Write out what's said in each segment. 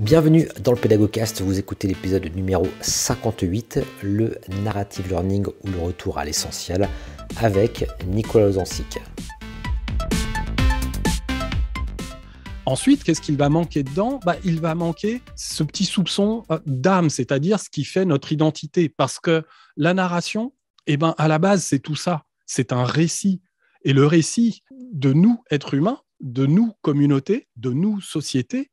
Bienvenue dans le Pédagogcast, vous écoutez l'épisode numéro 58, le Narrative Learning ou le retour à l'essentiel, avec Nicolas Ozancic. Ensuite, qu'est-ce qu'il va manquer dedans bah, Il va manquer ce petit soupçon euh, d'âme, c'est-à-dire ce qui fait notre identité, parce que la narration, eh ben, à la base, c'est tout ça, c'est un récit. Et le récit de nous, êtres humains, de nous, communautés, de nous, société,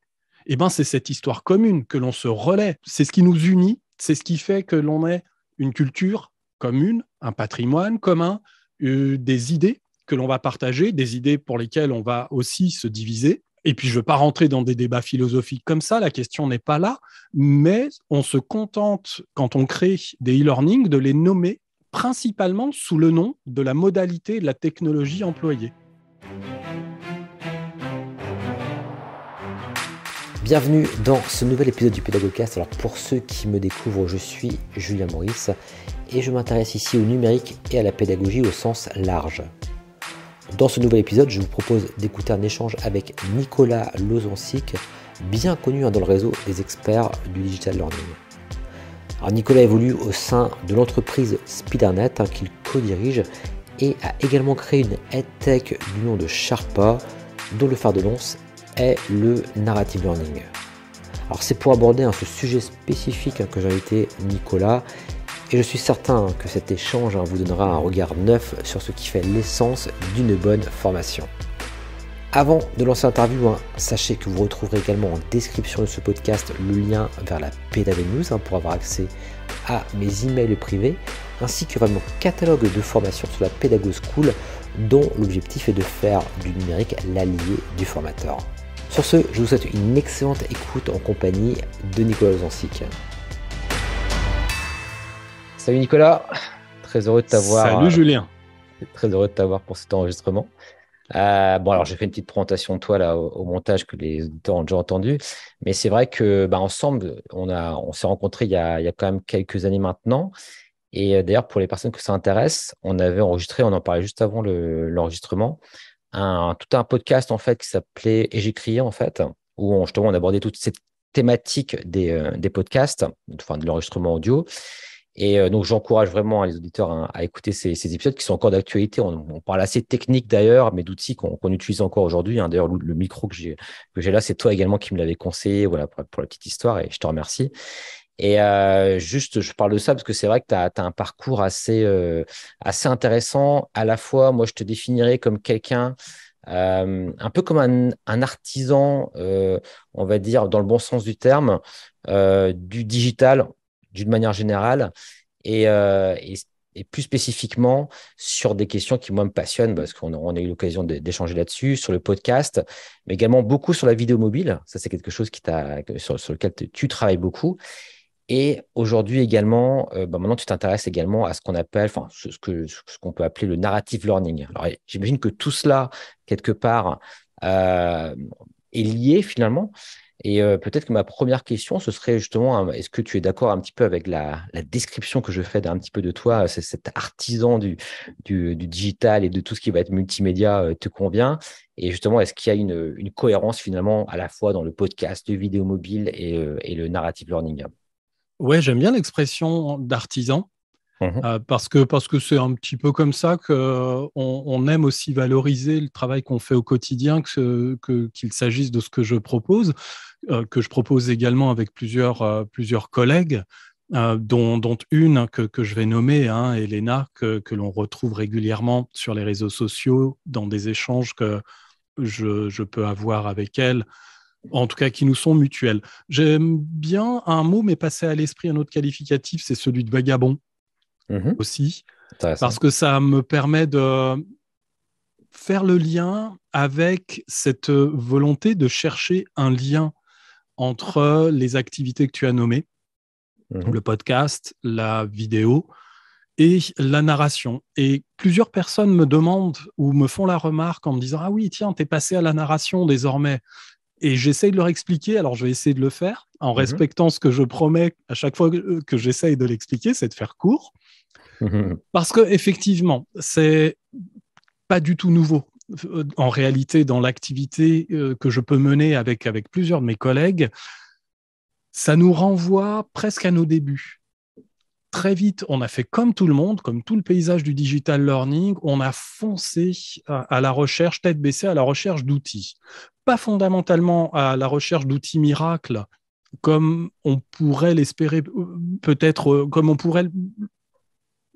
eh ben, c'est cette histoire commune que l'on se relaie. C'est ce qui nous unit, c'est ce qui fait que l'on ait une culture commune, un patrimoine commun, euh, des idées que l'on va partager, des idées pour lesquelles on va aussi se diviser. Et puis, je ne veux pas rentrer dans des débats philosophiques comme ça, la question n'est pas là, mais on se contente, quand on crée des e-learning, de les nommer principalement sous le nom de la modalité de la technologie employée. Bienvenue dans ce nouvel épisode du Pédagogcast. Alors pour ceux qui me découvrent, je suis Julien Maurice et je m'intéresse ici au numérique et à la pédagogie au sens large. Dans ce nouvel épisode, je vous propose d'écouter un échange avec Nicolas Lozoncic, bien connu hein, dans le réseau des experts du digital learning. Nicolas évolue au sein de l'entreprise Spidernet hein, qu'il co-dirige et a également créé une head tech du nom de Sharpa, dont le phare de lance est le narrative learning. Alors c'est pour aborder ce sujet spécifique que j'ai invité Nicolas et je suis certain que cet échange hein, vous donnera un regard neuf sur ce qui fait l'essence d'une bonne formation. Avant de lancer l'interview, hein, sachez que vous retrouverez également en description de ce podcast le lien vers la PW News hein, pour avoir accès à mes emails privés ainsi que mon catalogue de formations sur la Pédago School dont l'objectif est de faire du numérique l'allié du formateur. Sur ce, je vous souhaite une excellente écoute en compagnie de Nicolas Zancic. Salut Nicolas, très heureux de t'avoir. Salut euh, Julien. Très heureux de t'avoir pour cet enregistrement. Euh, bon, alors j'ai fait une petite présentation de toi là au, montage que les auditeurs ont déjà entendu, mais c'est vrai que bah, ensemble, on, on s'est rencontrés il y, a, quand même quelques années maintenant. Et euh, d'ailleurs, pour les personnes que ça intéresse, on avait enregistré, on en parlait juste avant l'enregistrement, tout un podcast en fait qui s'appelait Et en fait, où on, justement on abordait toute cette thématique des, euh, des podcasts, enfin de l'enregistrement audio. Et euh, donc j'encourage vraiment hein, les auditeurs hein, à écouter ces, épisodes qui sont encore d'actualité. On, parle assez technique d'ailleurs, mais d'outils qu'on utilise encore aujourd'hui. Hein. D'ailleurs, le, micro que j'ai là, c'est toi également qui me l'avais conseillé voilà, pour, la petite histoire et je te remercie. Et euh, juste, je parle de ça parce que c'est vrai que tu as, un parcours assez, euh, assez intéressant. À la fois, moi, je te définirais comme quelqu'un, euh, un peu comme un, un artisan, euh, on va dire, dans le bon sens du terme, euh, du digital d'une manière générale. Euh, et, et, plus spécifiquement sur des questions qui, moi, me passionnent, parce qu'on on a eu l'occasion d'échanger là-dessus, sur le podcast, mais également beaucoup sur la vidéo mobile. Ça, c'est quelque chose qui sur, sur lequel tu travailles beaucoup. Et aujourd'hui également, euh, bah, maintenant tu t'intéresses également à ce qu'on appelle, enfin ce, que ce qu'on peut appeler le narrative learning. Alors j'imagine que tout cela quelque part euh, est lié finalement. Et euh, peut-être que ma première question, ce serait justement, hein, est-ce que tu es d'accord un petit peu avec la, description que je fais d'un petit peu de toi, c'est cet artisan du, du, digital et de tout ce qui va être multimédia te convient Et justement, est-ce qu'il y a une, cohérence finalement à la fois dans le podcast, le vidéo mobile et, et le narrative learning Ouais, j'aime bien l'expression d'artisan. Mmh euh, parce que parce que c'est un petit peu comme ça que on, aime aussi valoriser le travail qu'on fait au quotidien que qu'il s'agisse de ce que je propose euh, que je propose également avec plusieurs euh, plusieurs collègues dont, dont, une que, que, je vais nommer, hein, Elena, que, que l'on retrouve régulièrement sur les réseaux sociaux, dans des échanges que je, je peux avoir avec elle, en tout cas qui nous sont mutuelles. J'aime bien un mot, mais passer à l'esprit un autre qualificatif, c'est celui de vagabond mhm. aussi, parce que ça me permet de faire le lien avec cette volonté de chercher un lien entre les activités que tu as nommées, mhm. le podcast, la vidéo et la narration. Et plusieurs personnes me demandent ou me font la remarque en me disant Ah oui, tiens, t'es passé à la narration désormais. Et j'essaye de leur expliquer, alors je vais essayer de le faire, en mhm. respectant ce que je promets à chaque fois que, euh, j'essaye de l'expliquer, c'est de faire court. Mhm. Parce que effectivement, c'est pas du tout nouveau. Euh, en réalité, dans l'activité euh, que je peux mener avec, avec plusieurs de mes collègues, ça nous renvoie presque à nos débuts. Très vite, on a fait comme tout le monde, comme tout le paysage du digital learning, on a foncé à la recherche, tête baissée, à la recherche d'outils pas fondamentalement à la recherche d'outils miracles comme on pourrait l'espérer, euh, peut-être euh, comme on pourrait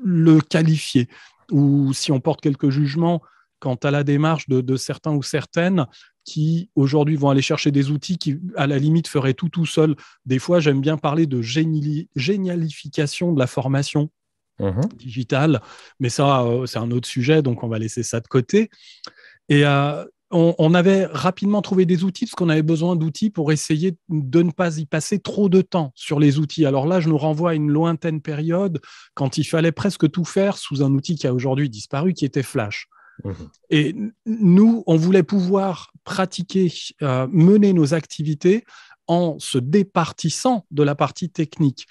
le qualifier. Ou si on porte quelques jugements quant à la démarche de, certains ou certaines qui aujourd'hui vont aller chercher des outils qui, à la limite, feraient tout tout seul. Des fois, j'aime bien parler de génialisation génialification de la formation. Mmh digitale, mais ça, euh, c'est un autre sujet, donc on va laisser ça de côté. Et euh, on, avait rapidement trouvé des outils parce qu'on avait besoin d'outils pour essayer de ne pas y passer trop de temps sur les outils. Alors là, je nous renvoie à une lointaine période quand il fallait presque tout faire sous un outil qui a aujourd'hui disparu, qui était Flash. Mmh. Et nous, on voulait pouvoir pratiquer, euh, mener nos activités en se départissant de la partie technique.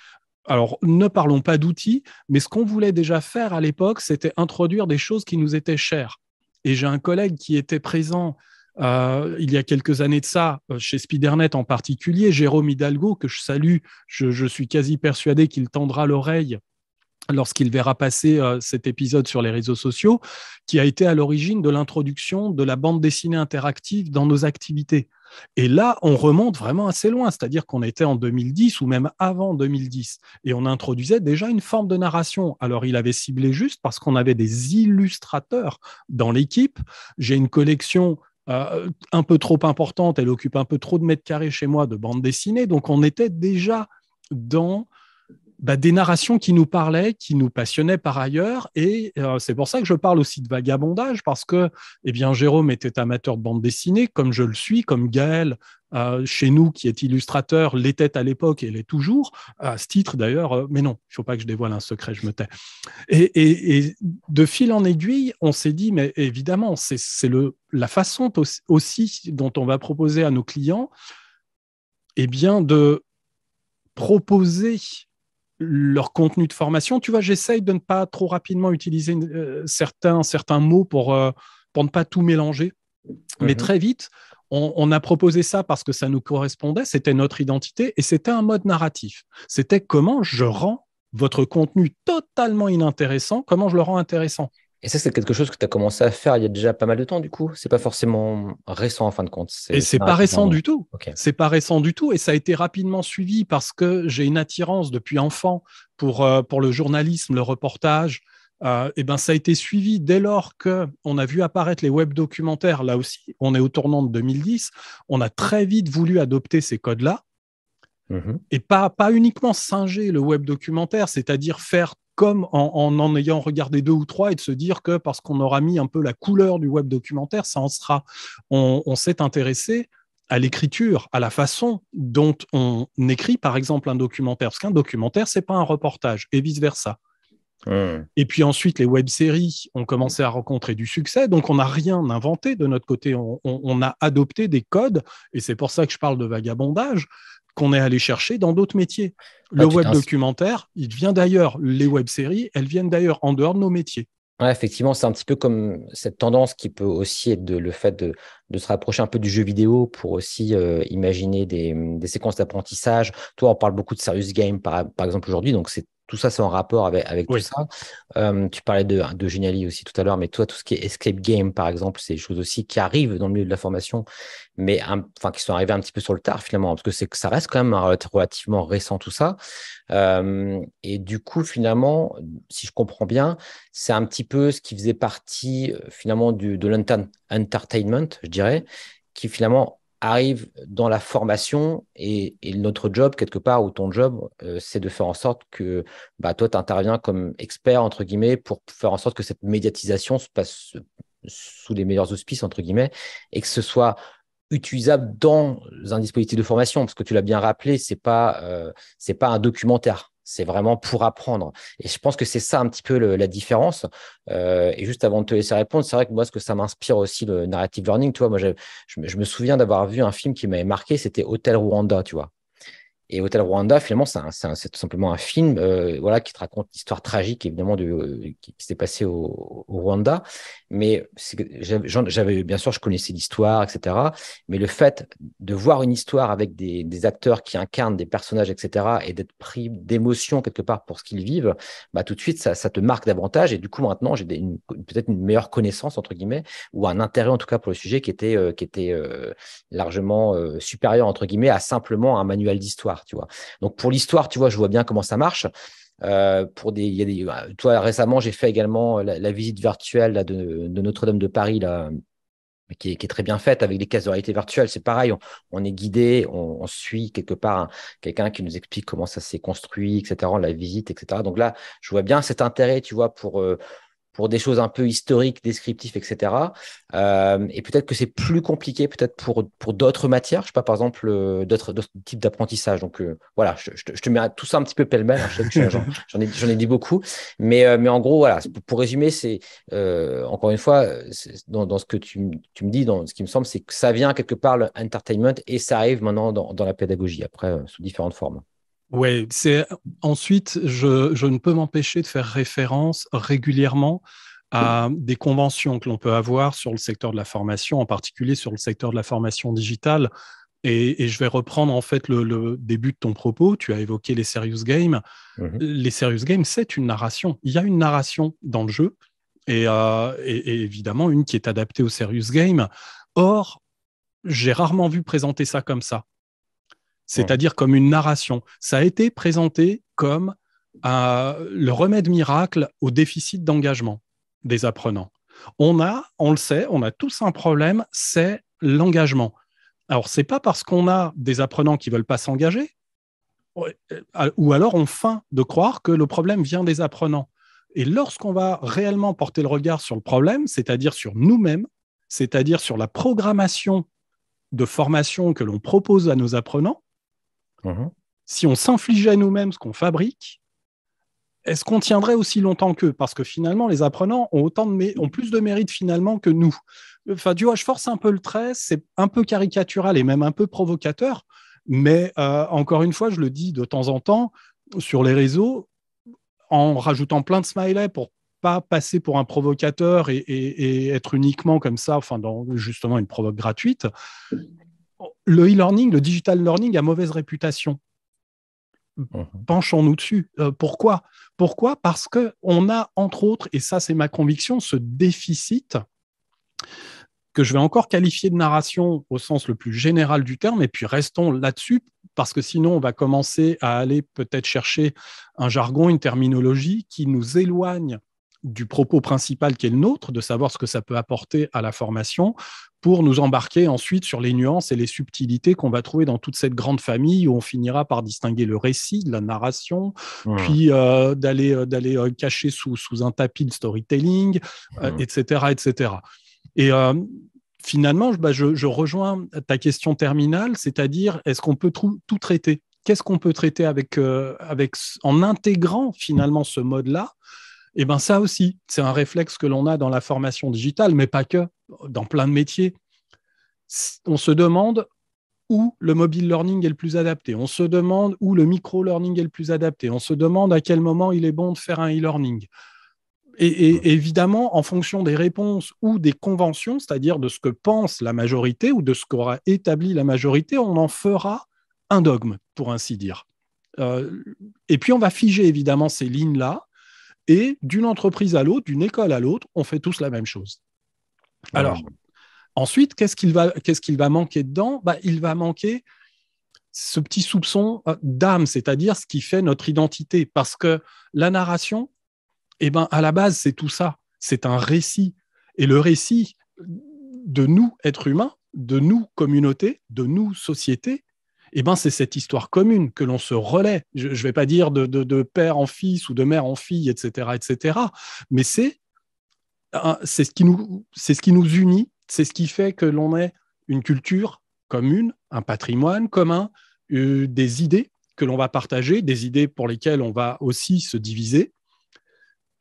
Alors, ne parlons pas d'outils, mais ce qu'on voulait déjà faire à l'époque, c'était introduire des choses qui nous étaient chères. Et j'ai un collègue qui était présent euh, il y a quelques années de ça, euh, chez Spidernet en particulier, Jérôme Hidalgo, que je salue, je, suis quasi persuadé qu'il tendra l'oreille lorsqu'il verra passer euh, cet épisode sur les réseaux sociaux, qui a été à l'origine de l'introduction de la bande dessinée interactive dans nos activités. Et là, on remonte vraiment assez loin, c'est-à-dire qu'on était en 2010 ou même avant 2010, et on introduisait déjà une forme de narration. Alors, il avait ciblé juste parce qu'on avait des illustrateurs dans l'équipe. J'ai une collection euh, un peu trop importante, elle occupe un peu trop de mètres carrés chez moi de bandes dessinées, donc on était déjà dans bah, des narrations qui nous parlaient, qui nous passionnaient par ailleurs. Et euh, c'est pour ça que je parle aussi de vagabondage, parce que eh bien, Jérôme était amateur de bande dessinée, comme je le suis, comme Gaël, euh, chez nous, qui est illustrateur, l'était à l'époque et l'est toujours. À ce titre, d'ailleurs, euh, mais non, il ne faut pas que je dévoile un secret, je me tais. Et, et de fil en aiguille, on s'est dit, mais évidemment, c'est la façon aussi dont on va proposer à nos clients eh bien, de proposer leur contenu de formation. Tu vois, j'essaye de ne pas trop rapidement utiliser euh, certains, certains mots euh, pour, ne pas tout mélanger. Mais mhm. très vite, on, a proposé ça parce que ça nous correspondait, c'était notre identité et c'était un mode narratif. C'était comment je rends votre contenu totalement inintéressant, comment je le rends intéressant. Et ça, c'est quelque chose que tu as commencé à faire il y a déjà pas mal de temps, du coup. C'est pas forcément récent en fin de compte. Et c'est pas récent du tout. Ce C'est pas récent du tout. Et ça a été rapidement suivi parce que j'ai une attirance depuis enfant pour, euh, pour le journalisme, le reportage. Euh, et ben, ça a été suivi dès lors que on a vu apparaître les web documentaires. Là aussi, on est au tournant de 2010. On a très vite voulu adopter ces codes-là. Mmh et pas, pas uniquement singer le web documentaire, c'est-à-dire faire comme en, en, ayant regardé deux ou trois et de se dire que parce qu'on aura mis un peu la couleur du web documentaire, ça en sera. On, s'est intéressé à l'écriture, à la façon dont on écrit, par exemple, un documentaire. Parce qu'un documentaire, c'est pas un reportage, et vice-versa. Et puis ensuite, les web-séries ont commencé à rencontrer du succès, donc on n'a rien inventé de notre côté. on, a adopté des codes, et c'est pour ça que je parle de vagabondage qu'on est allé chercher dans d'autres métiers. Ah, le web documentaire, il vient d'ailleurs. Les web-séries, elles viennent d'ailleurs, en dehors de nos métiers. effectivement, c'est un petit peu comme cette tendance qui peut aussi être le fait de, se rapprocher un peu du jeu vidéo pour aussi euh, imaginer des, séquences d'apprentissage. Toi, on parle beaucoup de serious game, par exemple, aujourd'hui, donc c'est tout ça, c'est en rapport avec, avec tout ça. Euh, tu parlais de, de Geniali aussi tout à l'heure, mais toi, tout ce qui est escape game, par exemple, c'est des choses aussi qui arrivent dans le milieu de la formation, mais enfin, qui sont arrivées un petit peu sur le tard finalement, parce que c'est que ça reste quand même relativement récent tout ça. Euh, et du coup, finalement, si je comprends bien, c'est un petit peu ce qui faisait partie euh, finalement du, de l'entertainment, je dirais, qui finalement arrive dans la formation et, notre job, quelque part, ou ton job, euh, c'est de faire en sorte que bah, toi, tu interviens comme expert, entre guillemets, pour faire en sorte que cette médiatisation se passe sous les meilleurs auspices, entre guillemets, et que ce soit utilisable dans un dispositif de formation, parce que tu l'as bien rappelé, ce n'est pas, euh, pas un documentaire. C'est vraiment pour apprendre. Et je pense que c'est ça un petit peu la différence. Euh, et juste avant de te laisser répondre, c'est vrai que moi, ce que ça m'inspire aussi, le narrative learning, tu vois, moi, je, je, me souviens d'avoir vu un film qui m'avait marqué, c'était Hôtel Rwanda, tu vois. Et Hôtel Rwanda, finalement, c'est tout simplement un film euh, voilà, qui te raconte l'histoire tragique, évidemment, de, euh, qui, s'est passée au, Rwanda. Mais j'avais, bien sûr, je connaissais l'histoire, etc. Mais le fait de voir une histoire avec des, acteurs qui incarnent des personnages, etc., et d'être pris d'émotion quelque part pour ce qu'ils vivent, bah, tout de suite, ça, te marque davantage. Et du coup, maintenant, j'ai peut-être une meilleure connaissance, entre guillemets, ou un intérêt, en tout cas, pour le sujet qui était, euh, qui était largement supérieur, entre guillemets, à simplement un manuel d'histoire tu vois. Donc pour l'histoire, tu vois, je vois bien comment ça marche. Euh, pour des, a des bah, toi, récemment, j'ai fait également euh, la, visite virtuelle de, Notre-Dame de Paris, là, euh, qui est, très bien faite avec des cases de réalité virtuelle. C'est pareil, on, est guidé, on, suit quelque part hein, quelqu'un qui nous explique comment ça s'est construit, etc., la visite, etc. Donc là, je vois bien cet intérêt, tu vois, pour, pour des choses un peu historiques, descriptives, etc. Euh, et peut-être que c'est plus compliqué, peut-être pour, pour d'autres matières, je sais pas, par exemple, euh, d'autres types d'apprentissage. Donc euh, voilà, je, te, je, te mets tout ça un petit peu pêle-mêle, hein. j'en ai, dit beaucoup. Mais, mais en gros, voilà, pour, résumer, c'est encore une fois, dans, ce que tu, me dis, dans ce qui me semble, c'est que ça vient quelque part, l'entertainment, et ça arrive maintenant dans, dans la pédagogie, après, sous différentes formes. Oui, c'est ensuite, je, je, ne peux m'empêcher de faire référence régulièrement à des conventions que l'on peut avoir sur le secteur de la formation, en particulier sur le secteur de la formation digitale. Et, je vais reprendre en fait le, début de ton propos. Tu as évoqué les serious games. Mhm. Les serious games, c'est une narration. Il y a une narration dans le jeu euh, et, évidemment une qui est adaptée aux serious Games. Or, j'ai rarement vu présenter ça comme ça c'est-à-dire comme une narration. Ça a été présenté comme euh, le remède miracle au déficit d'engagement des apprenants. On a, on le sait, on a tous un problème, c'est l'engagement. Alors, ce n'est pas parce qu'on a des apprenants qui ne veulent pas s'engager, euh, ou alors on feint de croire que le problème vient des apprenants. Et lorsqu'on va réellement porter le regard sur le problème, c'est-à-dire sur nous-mêmes, c'est-à-dire sur la programmation de formation que l'on propose à nos apprenants, Mhm. Si on s'infligeait nous-mêmes ce qu'on fabrique, est-ce qu'on tiendrait aussi longtemps qu'eux Parce que finalement, les apprenants ont, autant de ont plus de mérite finalement que nous. Enfin, du je force un peu le trait, c'est un peu caricatural et même un peu provocateur, mais euh, encore une fois, je le dis de temps en temps sur les réseaux, en rajoutant plein de smileys pour pas passer pour un provocateur et, être uniquement comme ça, enfin, dans justement une provoque gratuite, le e-learning, le digital learning a mauvaise réputation. Mhm. Penchons-nous dessus. Euh, pourquoi Pourquoi Parce qu'on a, entre autres, et ça c'est ma conviction, ce déficit que je vais encore qualifier de narration au sens le plus général du terme, et puis restons là-dessus, parce que sinon on va commencer à aller peut-être chercher un jargon, une terminologie qui nous éloigne du propos principal qui est le nôtre, de savoir ce que ça peut apporter à la formation, pour nous embarquer ensuite sur les nuances et les subtilités qu'on va trouver dans toute cette grande famille où on finira par distinguer le récit la narration, mmh. puis euh, d'aller euh, d'aller euh, cacher sous, sous un tapis de storytelling, etc., etc. Mmh. Et finalement, bah, je, rejoins ta question terminale, c'est-à-dire est-ce qu'on peut tout traiter Qu'est-ce qu'on peut traiter avec, avec, en intégrant finalement ce mode-là eh bien, ça aussi, c'est un réflexe que l'on a dans la formation digitale, mais pas que dans plein de métiers. On se demande où le mobile learning est le plus adapté. On se demande où le micro-learning est le plus adapté. On se demande à quel moment il est bon de faire un e-learning. Et, évidemment, en fonction des réponses ou des conventions, c'est-à-dire de ce que pense la majorité ou de ce qu'aura établi la majorité, on en fera un dogme, pour ainsi dire. Euh, et puis, on va figer évidemment ces lignes-là. Et d'une entreprise à l'autre, d'une école à l'autre, on fait tous la même chose. Alors, ensuite, qu'est-ce qu'il va, manquer dedans bah, Il va manquer ce petit soupçon euh, d'âme, c'est-à-dire ce qui fait notre identité. Parce que la narration, eh ben, à la base, c'est tout ça. C'est un récit. Et le récit de nous, êtres humains, de nous, communauté, de nous, société, eh ben, c'est cette histoire commune que l'on se relaie. Je ne vais pas dire de, de, père en fils ou de mère en fille, etc., etc. Mais c'est c'est ce qui nous, c'est ce qui nous unit, c'est ce qui fait que l'on ait une culture commune, un patrimoine commun, euh, des idées que l'on va partager, des idées pour lesquelles on va aussi se diviser.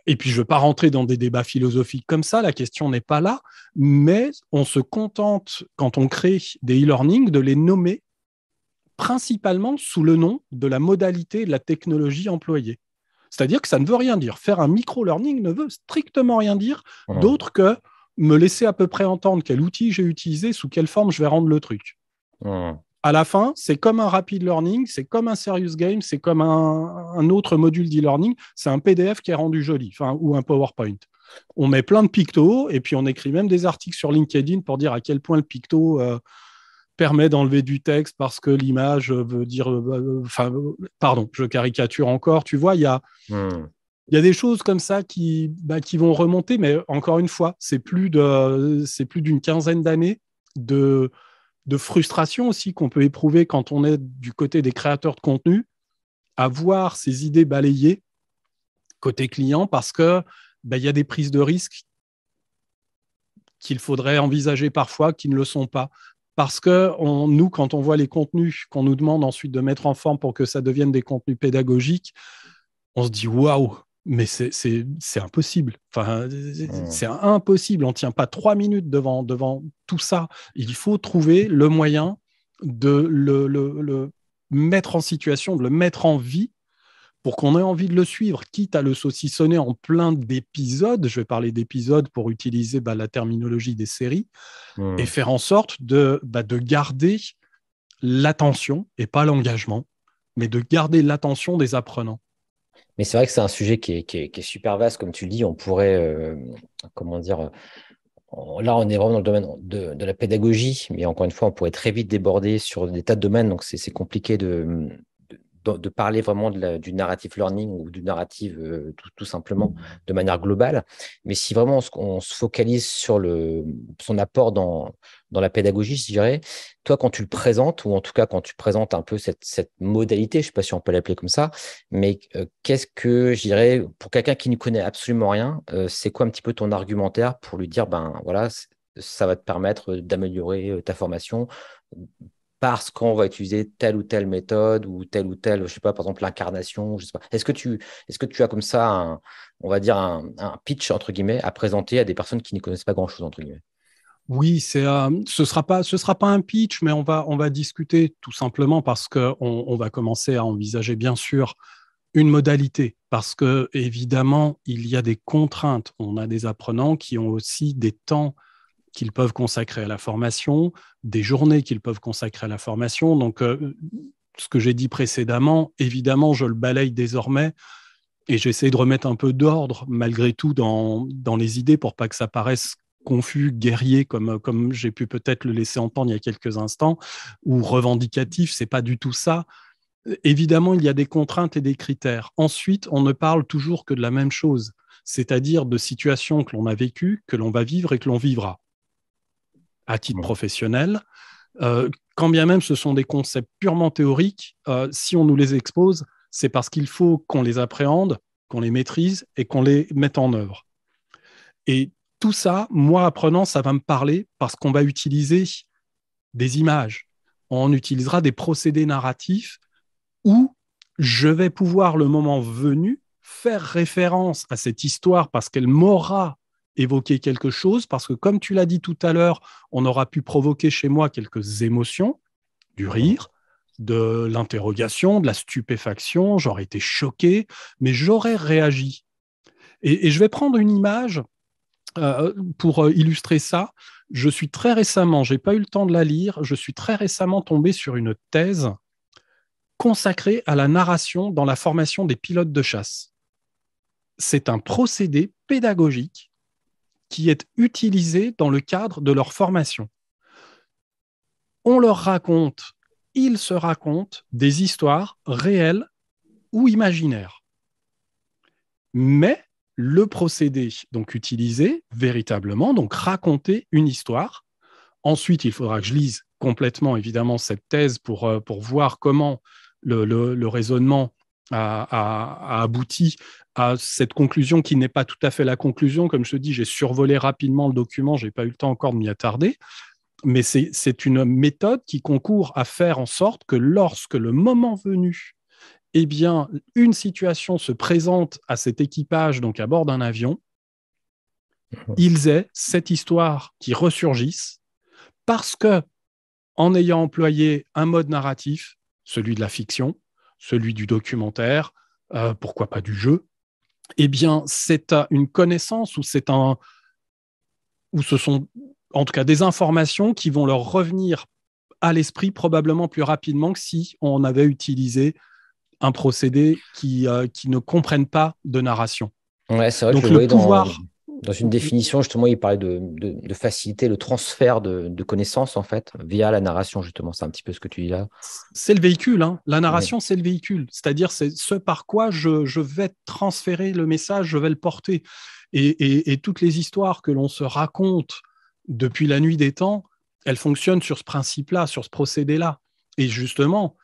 Et puis, je ne veux pas rentrer dans des débats philosophiques comme ça, la question n'est pas là, mais on se contente, quand on crée des e-learning, de les nommer principalement sous le nom de la modalité de la technologie employée. C'est-à-dire que ça ne veut rien dire. Faire un micro-learning ne veut strictement rien dire d'autre que me laisser à peu près entendre quel outil j'ai utilisé, sous quelle forme je vais rendre le truc. À la fin, c'est comme un rapid learning, c'est comme un serious game, c'est comme un, autre module d'e-learning, c'est un PDF qui est rendu joli, ou un PowerPoint. On met plein de pictos et puis on écrit même des articles sur LinkedIn pour dire à quel point le picto euh, permet d'enlever du texte parce que l'image veut dire. Euh, pardon, je caricature encore. Tu vois, il y a. Hmm. Il y des choses comme ça qui, bah, qui vont remonter, mais encore une fois, c'est plus de, c'est plus d'une quinzaine d'années de, de frustration aussi qu'on peut éprouver quand on est du côté des créateurs de contenu, à voir ces idées balayées côté client parce qu'il bah, il y a des prises de risques qu'il faudrait envisager parfois qui ne le sont pas parce que nous, quand on voit les contenus qu'on nous demande ensuite de mettre en forme pour que ça devienne des contenus pédagogiques, on se dit waouh, mais c'est impossible. Enfin, c'est hmm. impossible. On ne tient pas trois minutes devant, devant tout ça. Il faut trouver le moyen de le mettre en situation, de le mettre en vie pour qu'on ait envie de le suivre, quitte à le saucissonner en plein d'épisodes, je vais parler d'épisodes pour utiliser bah, la terminologie des séries, mmh. et faire en sorte bah, de, garder l'attention et pas l'engagement, mais de garder l'attention des apprenants. Mais c'est vrai que c'est un sujet qui est, super vaste, comme tu le dis, on pourrait, euh, comment dire, euh, là, on est vraiment dans le domaine de, de, la pédagogie, mais encore une fois, on pourrait très vite déborder sur des tas de domaines, donc c'est compliqué de, de, parler vraiment de du narrative learning ou du narrative euh, tout, simplement de manière globale. Mais si vraiment on se, focalise sur le, son apport dans, dans la pédagogie, je dirais, toi, quand tu le présentes, ou en tout cas quand tu présentes un peu cette, modalité, je ne sais pas si on peut l'appeler comme ça, mais euh, qu'est-ce que, je dirais, pour quelqu'un qui ne connaît absolument rien, euh, c'est quoi un petit peu ton argumentaire pour lui dire, ben voilà, ça va te permettre d'améliorer ta formation parce qu'on va utiliser telle ou telle méthode ou telle ou telle, je sais pas, par exemple l'incarnation, je sais pas. Est-ce que tu, est-ce que tu as comme ça, un, on va dire un, pitch entre guillemets à présenter à des personnes qui ne connaissent pas grand-chose entre guillemets Oui, c'est, euh, ce sera pas, ce sera pas un pitch, mais on va, on va discuter tout simplement parce que va commencer à envisager bien sûr une modalité parce que évidemment il y a des contraintes. On a des apprenants qui ont aussi des temps qu'ils peuvent consacrer à la formation, des journées qu'ils peuvent consacrer à la formation. Donc, euh, ce que j'ai dit précédemment, évidemment, je le balaye désormais et j'essaie de remettre un peu d'ordre malgré tout dans, dans, les idées pour pas que ça paraisse confus, guerrier comme, comme j'ai pu peut-être le laisser entendre il y a quelques instants ou revendicatif, c'est pas du tout ça. Évidemment, il y a des contraintes et des critères. Ensuite, on ne parle toujours que de la même chose, c'est-à-dire de situations que l'on a vécues, que l'on va vivre et que l'on vivra à titre professionnel. Euh, quand bien même ce sont des concepts purement théoriques, euh, si on nous les expose, c'est parce qu'il faut qu'on les appréhende, qu'on les maîtrise et qu'on les mette en œuvre. Et tout ça, moi apprenant, ça va me parler parce qu'on va utiliser des images, on utilisera des procédés narratifs où je vais pouvoir, le moment venu, faire référence à cette histoire parce qu'elle m'aura évoquer quelque chose, parce que comme tu l'as dit tout à l'heure, on aura pu provoquer chez moi quelques émotions, du rire, de l'interrogation, de la stupéfaction, j'aurais été choqué, mais j'aurais réagi. Et, je vais prendre une image euh, pour euh, illustrer ça. Je suis très récemment, je n'ai pas eu le temps de la lire, je suis très récemment tombé sur une thèse consacrée à la narration dans la formation des pilotes de chasse. C'est un procédé pédagogique qui est utilisé dans le cadre de leur formation. On leur raconte, ils se racontent des histoires réelles ou imaginaires. Mais le procédé donc utilisé véritablement, donc raconter une histoire. Ensuite, il faudra que je lise complètement évidemment cette thèse pour, euh, pour voir comment le, le raisonnement a, abouti à cette conclusion qui n'est pas tout à fait la conclusion. Comme je te dis, j'ai survolé rapidement le document, j'ai pas eu le temps encore de m'y attarder. Mais c'est une méthode qui concourt à faire en sorte que lorsque le moment venu, eh bien, une situation se présente à cet équipage, donc à bord d'un avion, mhm. ils aient cette histoire qui ressurgisse parce que, en ayant employé un mode narratif, celui de la fiction, celui du documentaire, euh, pourquoi pas du jeu, eh bien, c'est une connaissance ou c'est un. ou ce sont en tout cas des informations qui vont leur revenir à l'esprit probablement plus rapidement que si on avait utilisé un procédé qui, euh, qui ne comprenne pas de narration. Ouais, vrai Donc que le, pouvoir, dans une définition, justement, il parlait de, faciliter le transfert de, connaissances, en fait, via la narration, justement. C'est un petit peu ce que tu dis là. C'est le véhicule. Hein. La narration, c'est le véhicule. C'est-à-dire, c'est ce par quoi je, vais transférer le message, je vais le porter. et toutes les histoires que l'on se raconte depuis la nuit des temps, elles fonctionnent sur ce principe-là, sur ce procédé-là. Et justement,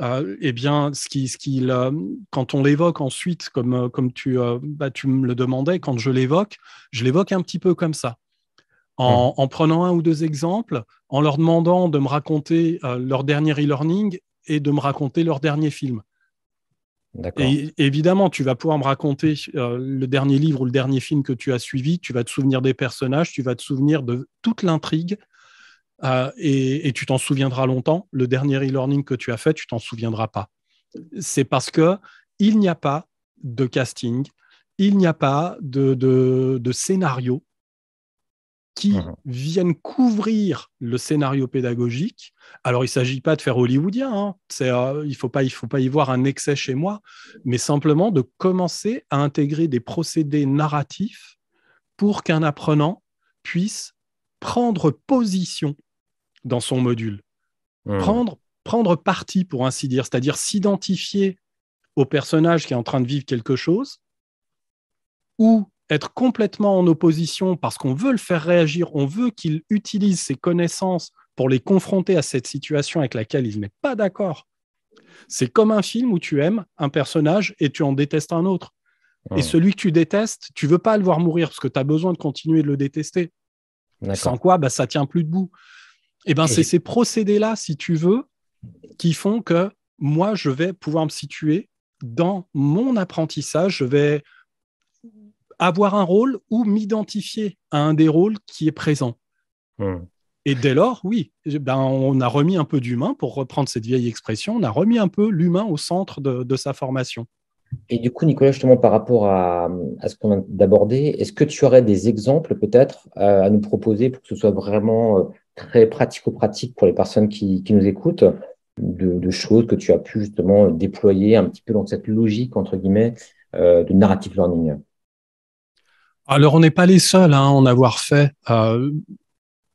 euh, eh bien, ce euh, quand on l'évoque ensuite, comme, euh, bah, tu, me le demandais, quand je l'évoque, je l'évoque un petit peu comme ça. En, prenant un ou deux exemples, en leur demandant de me raconter leur dernier e-learning et de me raconter leur dernier film. Et évidemment, tu vas pouvoir me raconter le dernier livre ou le dernier film que tu as suivi, tu vas te souvenir des personnages, tu vas te souvenir de toute l'intrigue, euh, et, tu t'en souviendras longtemps. Le dernier e-learning que tu as fait, tu t'en souviendras pas. C'est parce que il n'y a pas de casting, il n'y a pas de, scénario qui mmh. viennent couvrir le scénario pédagogique. Alors, il ne s'agit pas de faire hollywoodien, hein. euh, il ne faut, pas y voir un excès chez moi, mais simplement de commencer à intégrer des procédés narratifs pour qu'un apprenant puisse prendre position dans son module. Prendre, prendre parti, pour ainsi dire, c'est-à-dire s'identifier au personnage qui est en train de vivre quelque chose, ou être complètement en opposition parce qu'on veut le faire réagir, on veut qu'il utilise ses connaissances pour les confronter à cette situation avec laquelle il n'est pas d'accord. C'est comme un film où tu aimes un personnage et tu en détestes un autre. Et celui que tu détestes, tu veux pas le voir mourir parce que tu as besoin de continuer de le détester. Sans quoi, bah, ça tient plus debout. Eh ben, c'est ces procédés-là, si tu veux, qui font que moi, je vais pouvoir me situer dans mon apprentissage. Je vais avoir un rôle ou m'identifier à un des rôles qui est présent. Hmm. Et dès lors, oui, eh ben, on a remis un peu d'humain, pour reprendre cette vieille expression, on a remis un peu l'humain au centre de, sa formation. Et du coup, Nicolas, justement, par rapport à, ce qu'on vient d'aborder, est-ce que tu aurais des exemples peut-être euh, à nous proposer pour que ce soit vraiment euh, très pratico-pratique pour les personnes qui, nous écoutent, de, choses que tu as pu justement déployer un petit peu dans cette logique, entre guillemets, euh, de narrative learning Alors, on n'est pas les seuls à hein, en avoir fait. Euh,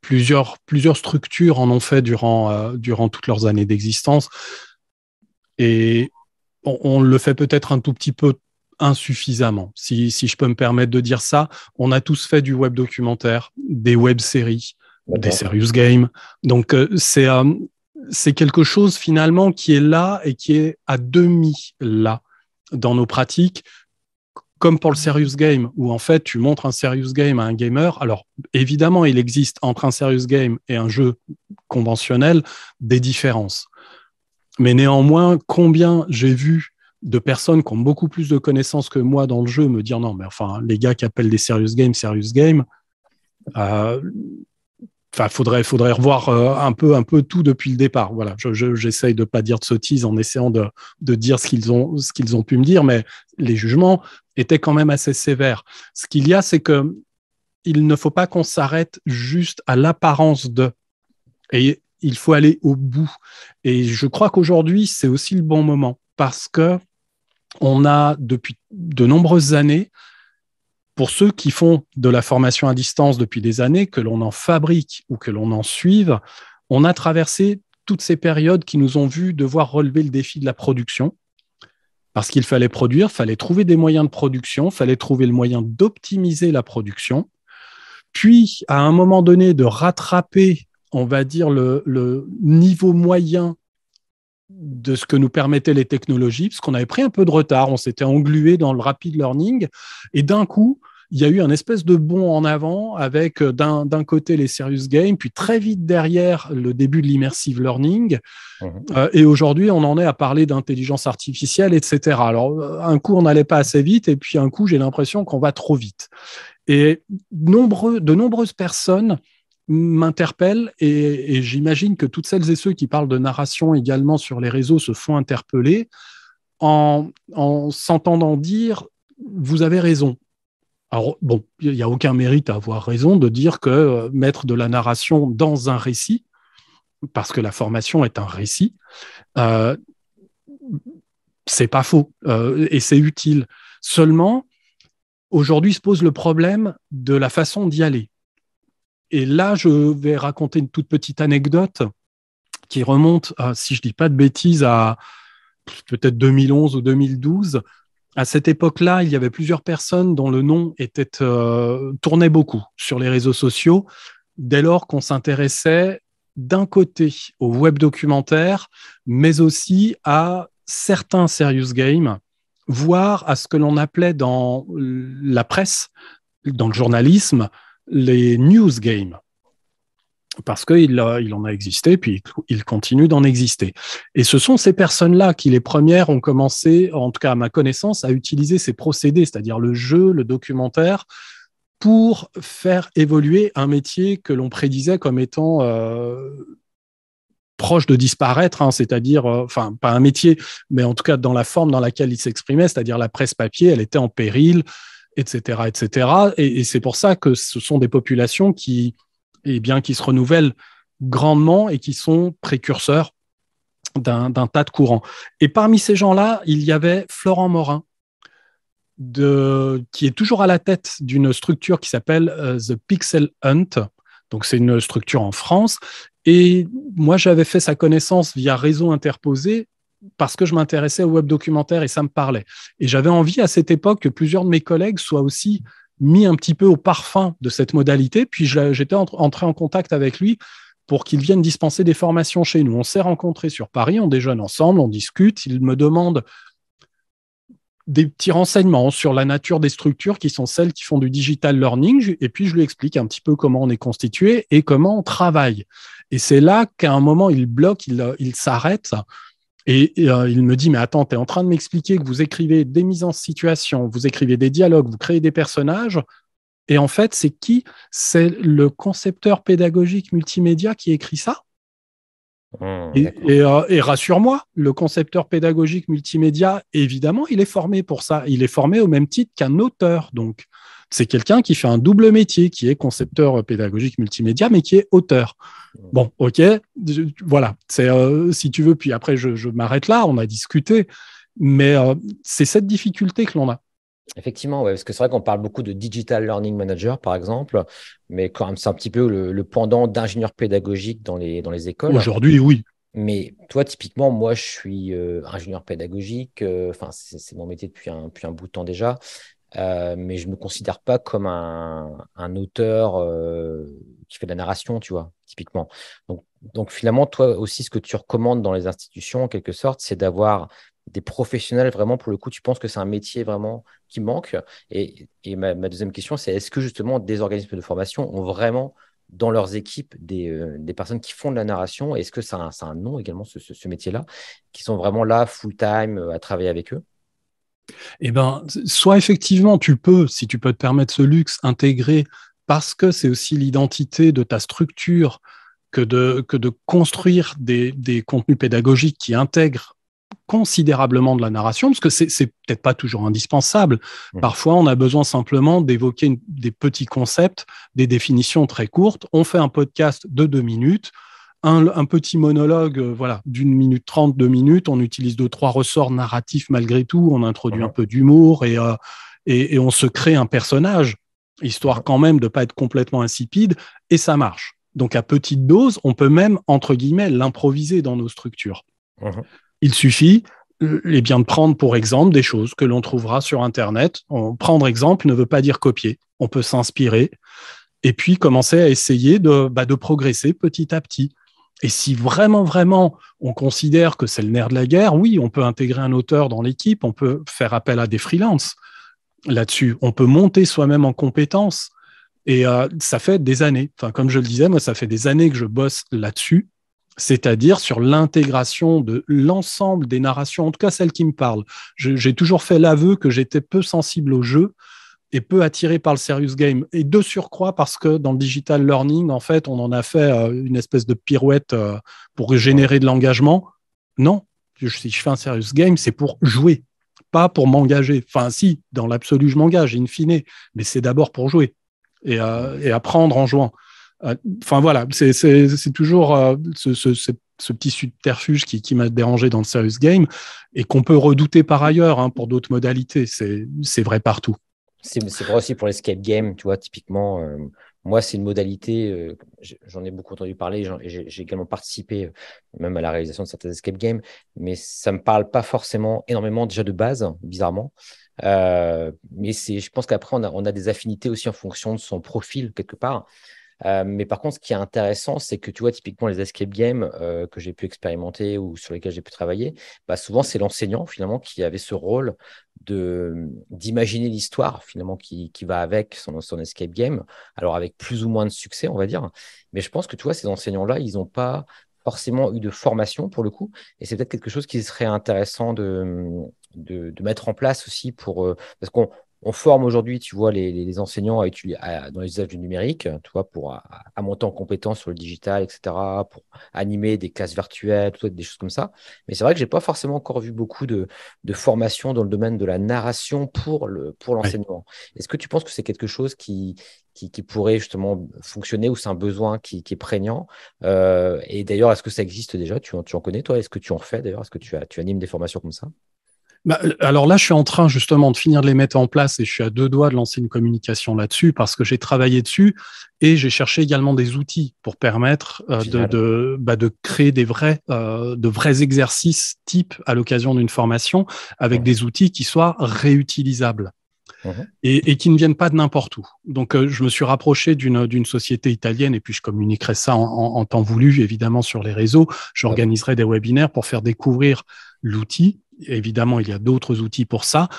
plusieurs, plusieurs structures en ont fait durant, euh, durant toutes leurs années d'existence. Et on, le fait peut-être un tout petit peu insuffisamment, si, si, je peux me permettre de dire ça. On a tous fait du web documentaire, des web séries, des serious games. Donc euh, c'est euh, c'est quelque chose finalement qui est là et qui est à demi là dans nos pratiques, comme pour le serious game, où en fait tu montres un serious game à un gamer. Alors évidemment, il existe entre un serious game et un jeu conventionnel des différences. Mais néanmoins, combien j'ai vu de personnes qui ont beaucoup plus de connaissances que moi dans le jeu me dire non, mais enfin, les gars qui appellent des serious games, serious game, euh, Enfin, faudrait, faudrait revoir euh, un peu, un peu tout depuis le départ. Voilà, j'essaye de ne de pas dire de sottises en essayant de, de dire ce qu'ils ont, ce qu'ils ont pu me dire, mais les jugements étaient quand même assez sévères. Ce qu'il y a, c'est que il ne faut pas qu'on s'arrête juste à l'apparence de, et il faut aller au bout. Et je crois qu'aujourd'hui, c'est aussi le bon moment parce que on a depuis de nombreuses années pour ceux qui font de la formation à distance depuis des années, que l'on en fabrique ou que l'on en suive, on a traversé toutes ces périodes qui nous ont vu devoir relever le défi de la production, parce qu'il fallait produire, fallait trouver des moyens de production, fallait trouver le moyen d'optimiser la production, puis à un moment donné de rattraper, on va dire, le, le niveau moyen de ce que nous permettaient les technologies, parce qu'on avait pris un peu de retard, on s'était englué dans le rapid learning, et d'un coup, il y a eu un espèce de bond en avant avec euh, d'un côté les serious games, puis très vite derrière le début de l'immersive learning. Mhm. Euh, et aujourd'hui, on en est à parler d'intelligence artificielle, etc. Alors, euh, un coup, on n'allait pas assez vite, et puis un coup, j'ai l'impression qu'on va trop vite. Et de nombreuses personnes m'interpellent et, j'imagine que toutes celles et ceux qui parlent de narration également sur les réseaux se font interpeller en s'entendant dire vous avez raison, alors, bon, il n'y a aucun mérite à avoir raison de dire que euh, mettre de la narration dans un récit, parce que la formation est un récit, ce euh, c'est pas faux euh, et c'est utile. Seulement, aujourd'hui se pose le problème de la façon d'y aller. Et là, je vais raconter une toute petite anecdote qui remonte, si je ne dis pas de bêtises, à peut-être 2011 ou 2012, à cette époque-là, il y avait plusieurs personnes dont le nom était euh, tournait beaucoup sur les réseaux sociaux. Dès lors qu'on s'intéressait d'un côté au web documentaire, mais aussi à certains serious games, voire à ce que l'on appelait dans la presse, dans le journalisme, les news games parce qu'il il en a existé, puis il continue d'en exister. Et ce sont ces personnes-là qui, les premières, ont commencé, en tout cas à ma connaissance, à utiliser ces procédés, c'est-à-dire le jeu, le documentaire, pour faire évoluer un métier que l'on prédisait comme étant euh, proche de disparaître, hein, c'est-à-dire, euh, enfin, pas un métier, mais en tout cas dans la forme dans laquelle il s'exprimait, c'est-à-dire la presse papier, elle était en péril, etc., etc. et c'est pour ça que ce sont des populations qui et bien qui se renouvellent grandement et qui sont précurseurs d'un tas de courants. Et parmi ces gens-là, il y avait Florent Morin, qui est toujours à la tête d'une structure qui s'appelle euh, The Pixel Hunt. Donc c'est une structure en France. Et moi, j'avais fait sa connaissance via réseau interposé parce que je m'intéressais au web documentaire et ça me parlait. Et j'avais envie à cette époque que plusieurs de mes collègues soient aussi mis un petit peu au parfum de cette modalité. Puis j'étais entré en contact avec lui pour qu'il vienne dispenser des formations chez nous. On s'est rencontrés sur Paris, on déjeune ensemble, on discute. Il me demande des petits renseignements sur la nature des structures qui sont celles qui font du digital learning. Et puis, je lui explique un petit peu comment on est constitué et comment on travaille. Et c'est là qu'à un moment, il bloque, il, il s'arrête et, euh, il me dit, mais attends, tu es en train de m'expliquer que vous écrivez des mises en situation, vous écrivez des dialogues, vous créez des personnages. Et en fait, c'est qui C'est le concepteur pédagogique multimédia qui écrit ça mmh, euh, et rassure-moi, le concepteur pédagogique multimédia, évidemment, il est formé pour ça. Il est formé au même titre qu'un auteur. Donc, c'est quelqu'un qui fait un double métier, qui est concepteur pédagogique multimédia, mais qui est auteur. Bon, ok, voilà, c'est euh, si tu veux, puis après je, m'arrête là, on a discuté, mais euh, c'est cette difficulté que l'on a. Effectivement, parce que c'est vrai qu'on parle beaucoup de digital learning manager, par exemple, mais quand même, c'est un petit peu le, pendant d'ingénieur pédagogique dans les, dans les écoles. Aujourd'hui, oui. Mais toi, typiquement, moi, je suis euh, ingénieur pédagogique, enfin, c'est mon métier depuis un, depuis un bout de temps déjà, euh, mais je ne me considère pas comme un, auteur euh, qui fait de la narration, tu vois, typiquement. Donc, finalement, toi aussi, ce que tu recommandes dans les institutions, en quelque sorte, c'est d'avoir des professionnels vraiment, pour le coup, tu penses que c'est un métier vraiment qui manque. Et, ma, deuxième question, c'est est-ce que justement des organismes de formation ont vraiment dans leurs équipes des, euh, personnes qui font de la narration Est-ce que c'est un nom également, ce métier-là, qui sont vraiment là, full-time, à travailler avec eux eh ben, soit effectivement, tu peux, si tu peux te permettre ce luxe, intégrer parce que c'est aussi l'identité de ta structure que de, construire des, contenus pédagogiques qui intègrent considérablement de la narration, parce que c'est, n'est peut-être pas toujours indispensable. Mmh. Parfois, on a besoin simplement d'évoquer des petits concepts, des définitions très courtes. On fait un podcast de deux minutes, un, petit monologue euh, voilà, d'une minute trente, deux minutes. On utilise deux, trois ressorts narratifs malgré tout. On introduit mhm. un peu d'humour euh, et, et, on se crée un personnage, histoire quand même de ne pas être complètement insipide. Et ça marche. Donc à petite dose, on peut même, entre guillemets, l'improviser dans nos structures. Mhm. Il suffit euh, eh bien, de prendre pour exemple des choses que l'on trouvera sur Internet. prendre exemple ne veut pas dire copier. On peut s'inspirer et puis commencer à essayer de, bah, de progresser petit à petit. Et si vraiment, vraiment, on considère que c'est le nerf de la guerre, oui, on peut intégrer un auteur dans l'équipe, on peut faire appel à des freelances là-dessus, on peut monter soi-même en compétences. Et euh, ça fait des années, enfin, comme je le disais, moi, ça fait des années que je bosse là-dessus, c'est-à-dire sur l'intégration de l'ensemble des narrations, en tout cas celles qui me parlent. J'ai toujours fait l'aveu que j'étais peu sensible au jeu, et peu attiré par le serious game. Et de surcroît, parce que dans le digital learning, en fait, on en a fait euh, une espèce de pirouette euh, pour générer de l'engagement. Non, si je fais un serious game, c'est pour jouer, pas pour m'engager. Enfin, si, dans l'absolu, je m'engage, in fine, mais c'est d'abord pour jouer et, euh, apprendre en jouant. Enfin, voilà, c'est toujours ce, petit subterfuge qui, m'a dérangé dans le serious game et qu'on peut redouter par ailleurs hein, pour d'autres modalités. C'est vrai partout. C'est vrai aussi pour l'escape game, tu vois, typiquement. Euh, moi, c'est une modalité, euh, j'en ai beaucoup entendu parler, j'ai également participé euh, même à la réalisation de certains escape games, mais ça ne me parle pas forcément énormément déjà de base, hein, bizarrement. Euh, mais je pense qu'après, on a, on a, des affinités aussi en fonction de son profil, quelque part. Euh, mais par contre, ce qui est intéressant, c'est que tu vois, typiquement les escape games euh, que j'ai pu expérimenter ou sur lesquels j'ai pu travailler, bah, souvent c'est l'enseignant finalement qui avait ce rôle de d'imaginer l'histoire finalement qui, qui, va avec son, son, escape game, alors avec plus ou moins de succès, on va dire. Mais je pense que tu vois, ces enseignants-là, ils n'ont pas forcément eu de formation pour le coup, et c'est peut-être quelque chose qui serait intéressant de, de, de, mettre en place aussi pour euh, parce qu'on on forme aujourd'hui, tu vois, les, enseignants à, à, dans l'usage du numérique, tu vois, pour à, en compétence sur le digital, etc., pour animer des classes virtuelles, tout, des choses comme ça. Mais c'est vrai que j'ai pas forcément encore vu beaucoup de, formations dans le domaine de la narration pour le l'enseignement. Est-ce que tu penses que c'est quelque chose qui, pourrait justement fonctionner ou c'est un besoin qui, est prégnant euh, Et d'ailleurs, est-ce que ça existe déjà tu, en connais toi Est-ce que tu en fais d'ailleurs Est-ce que tu animes des formations comme ça bah, euh, alors là, je suis en train justement de finir de les mettre en place et je suis à deux doigts de lancer une communication là-dessus parce que j'ai travaillé dessus et j'ai cherché également des outils pour permettre euh, bah, de, créer des vrais, euh, de vrais exercices type à l'occasion d'une formation avec mmh. des outils qui soient réutilisables. Mmh. Et, qui ne viennent pas de n'importe où. Donc, je me suis rapproché d'une société italienne et puis je communiquerai ça en, temps voulu, évidemment, sur les réseaux. J'organiserai des webinaires pour faire découvrir l'outil. Évidemment, il y a d'autres outils pour ça.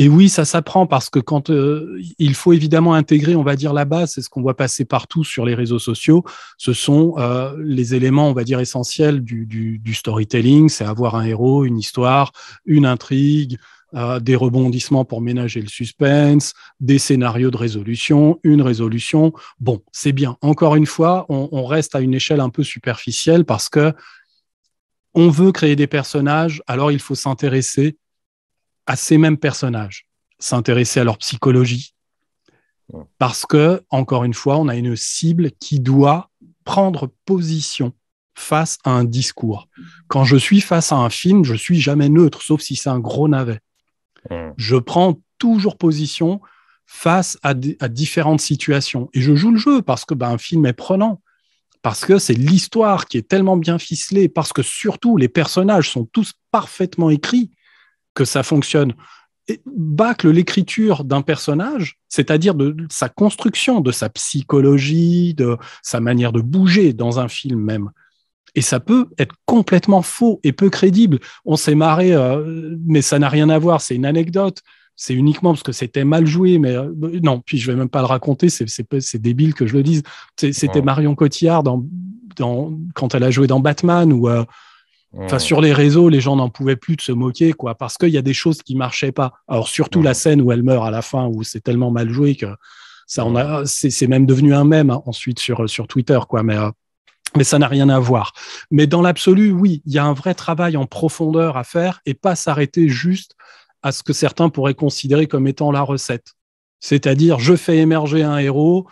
Et oui, ça s'apprend parce que quand euh, il faut évidemment intégrer, on va dire la base, c'est ce qu'on voit passer partout sur les réseaux sociaux. Ce sont euh, les éléments, on va dire essentiels du, storytelling. C'est avoir un héros, une histoire, une intrigue, euh, des rebondissements pour ménager le suspense, des scénarios de résolution, une résolution. Bon, c'est bien. Encore une fois, on, reste à une échelle un peu superficielle parce que on veut créer des personnages, alors il faut s'intéresser à ces mêmes personnages, s'intéresser à leur psychologie, parce que, encore une fois, on a une cible qui doit prendre position face à un discours. Quand je suis face à un film, je suis jamais neutre, sauf si c'est un gros navet. Je prends toujours position face à, à, différentes situations. Et je joue le jeu parce que ben, un film est prenant parce que c'est l'histoire qui est tellement bien ficelée, parce que surtout les personnages sont tous parfaitement écrits que ça fonctionne. Et bâcle l'écriture d'un personnage, c'est-à-dire de sa construction, de sa psychologie, de sa manière de bouger dans un film même. Et ça peut être complètement faux et peu crédible. On s'est marré, euh, mais ça n'a rien à voir, c'est une anecdote c'est uniquement parce que c'était mal joué, mais euh, non, puis je vais même pas le raconter, c'est débile que je le dise. C'était Marion Cotillard dans, quand elle a joué dans Batman euh, ou sur les réseaux, les gens n'en pouvaient plus de se moquer, quoi, parce qu'il y a des choses qui marchaient pas. Alors surtout la scène où elle meurt à la fin, où c'est tellement mal joué que ça on a, c'est même devenu un mème hein, ensuite sur, sur Twitter, quoi, mais. Euh, mais ça n'a rien à voir. Mais dans l'absolu, oui, il y a un vrai travail en profondeur à faire et pas s'arrêter juste à ce que certains pourraient considérer comme étant la recette. C'est-à-dire, je fais émerger un héros,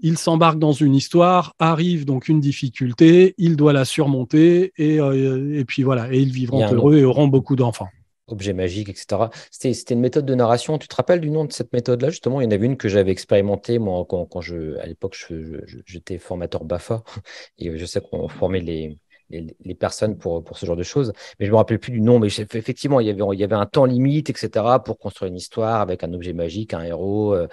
il s'embarque dans une histoire, arrive donc une difficulté, il doit la surmonter, et, euh, puis voilà, et ils vivront heureux et auront beaucoup d'enfants. Objet magique, etc. C'était une méthode de narration. Tu te rappelles du nom de cette méthode-là Justement, il y en avait une que j'avais expérimentée, moi, quand, je, à l'époque, j'étais formateur BAFA, et euh, je sais qu'on formait les, les, personnes pour, pour ce genre de choses. Mais je me rappelle plus du nom, mais effectivement, il y, avait, il y avait un temps limite, etc., pour construire une histoire avec un objet magique, un héros. Euh,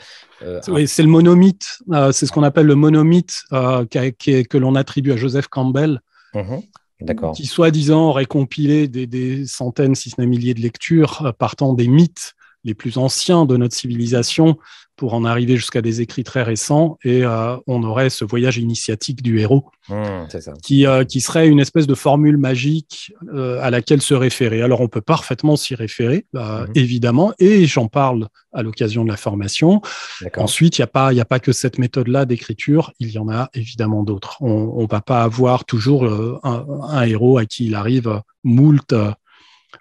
euh, c'est le monomythe. Euh, c'est ce qu'on appelle le monomythe que l'on attribue à Joseph Campbell. Mmh D'accord. Qui, soi-disant, aurait compilé des, des, centaines, si ce n'est milliers de lectures partant des mythes les plus anciens de notre civilisation pour en arriver jusqu'à des écrits très récents et euh, on aurait ce voyage initiatique du héros hmm. Qui, euh, qui serait une espèce de formule magique euh, à laquelle se référer. Alors on peut parfaitement s'y référer, bah, mhm. évidemment, et j'en parle à l'occasion de la formation. Ensuite, il n'y a, pas, a pas que cette méthode-là d'écriture, il y en a évidemment d'autres. On ne va pas avoir toujours un, un, héros à qui il arrive moult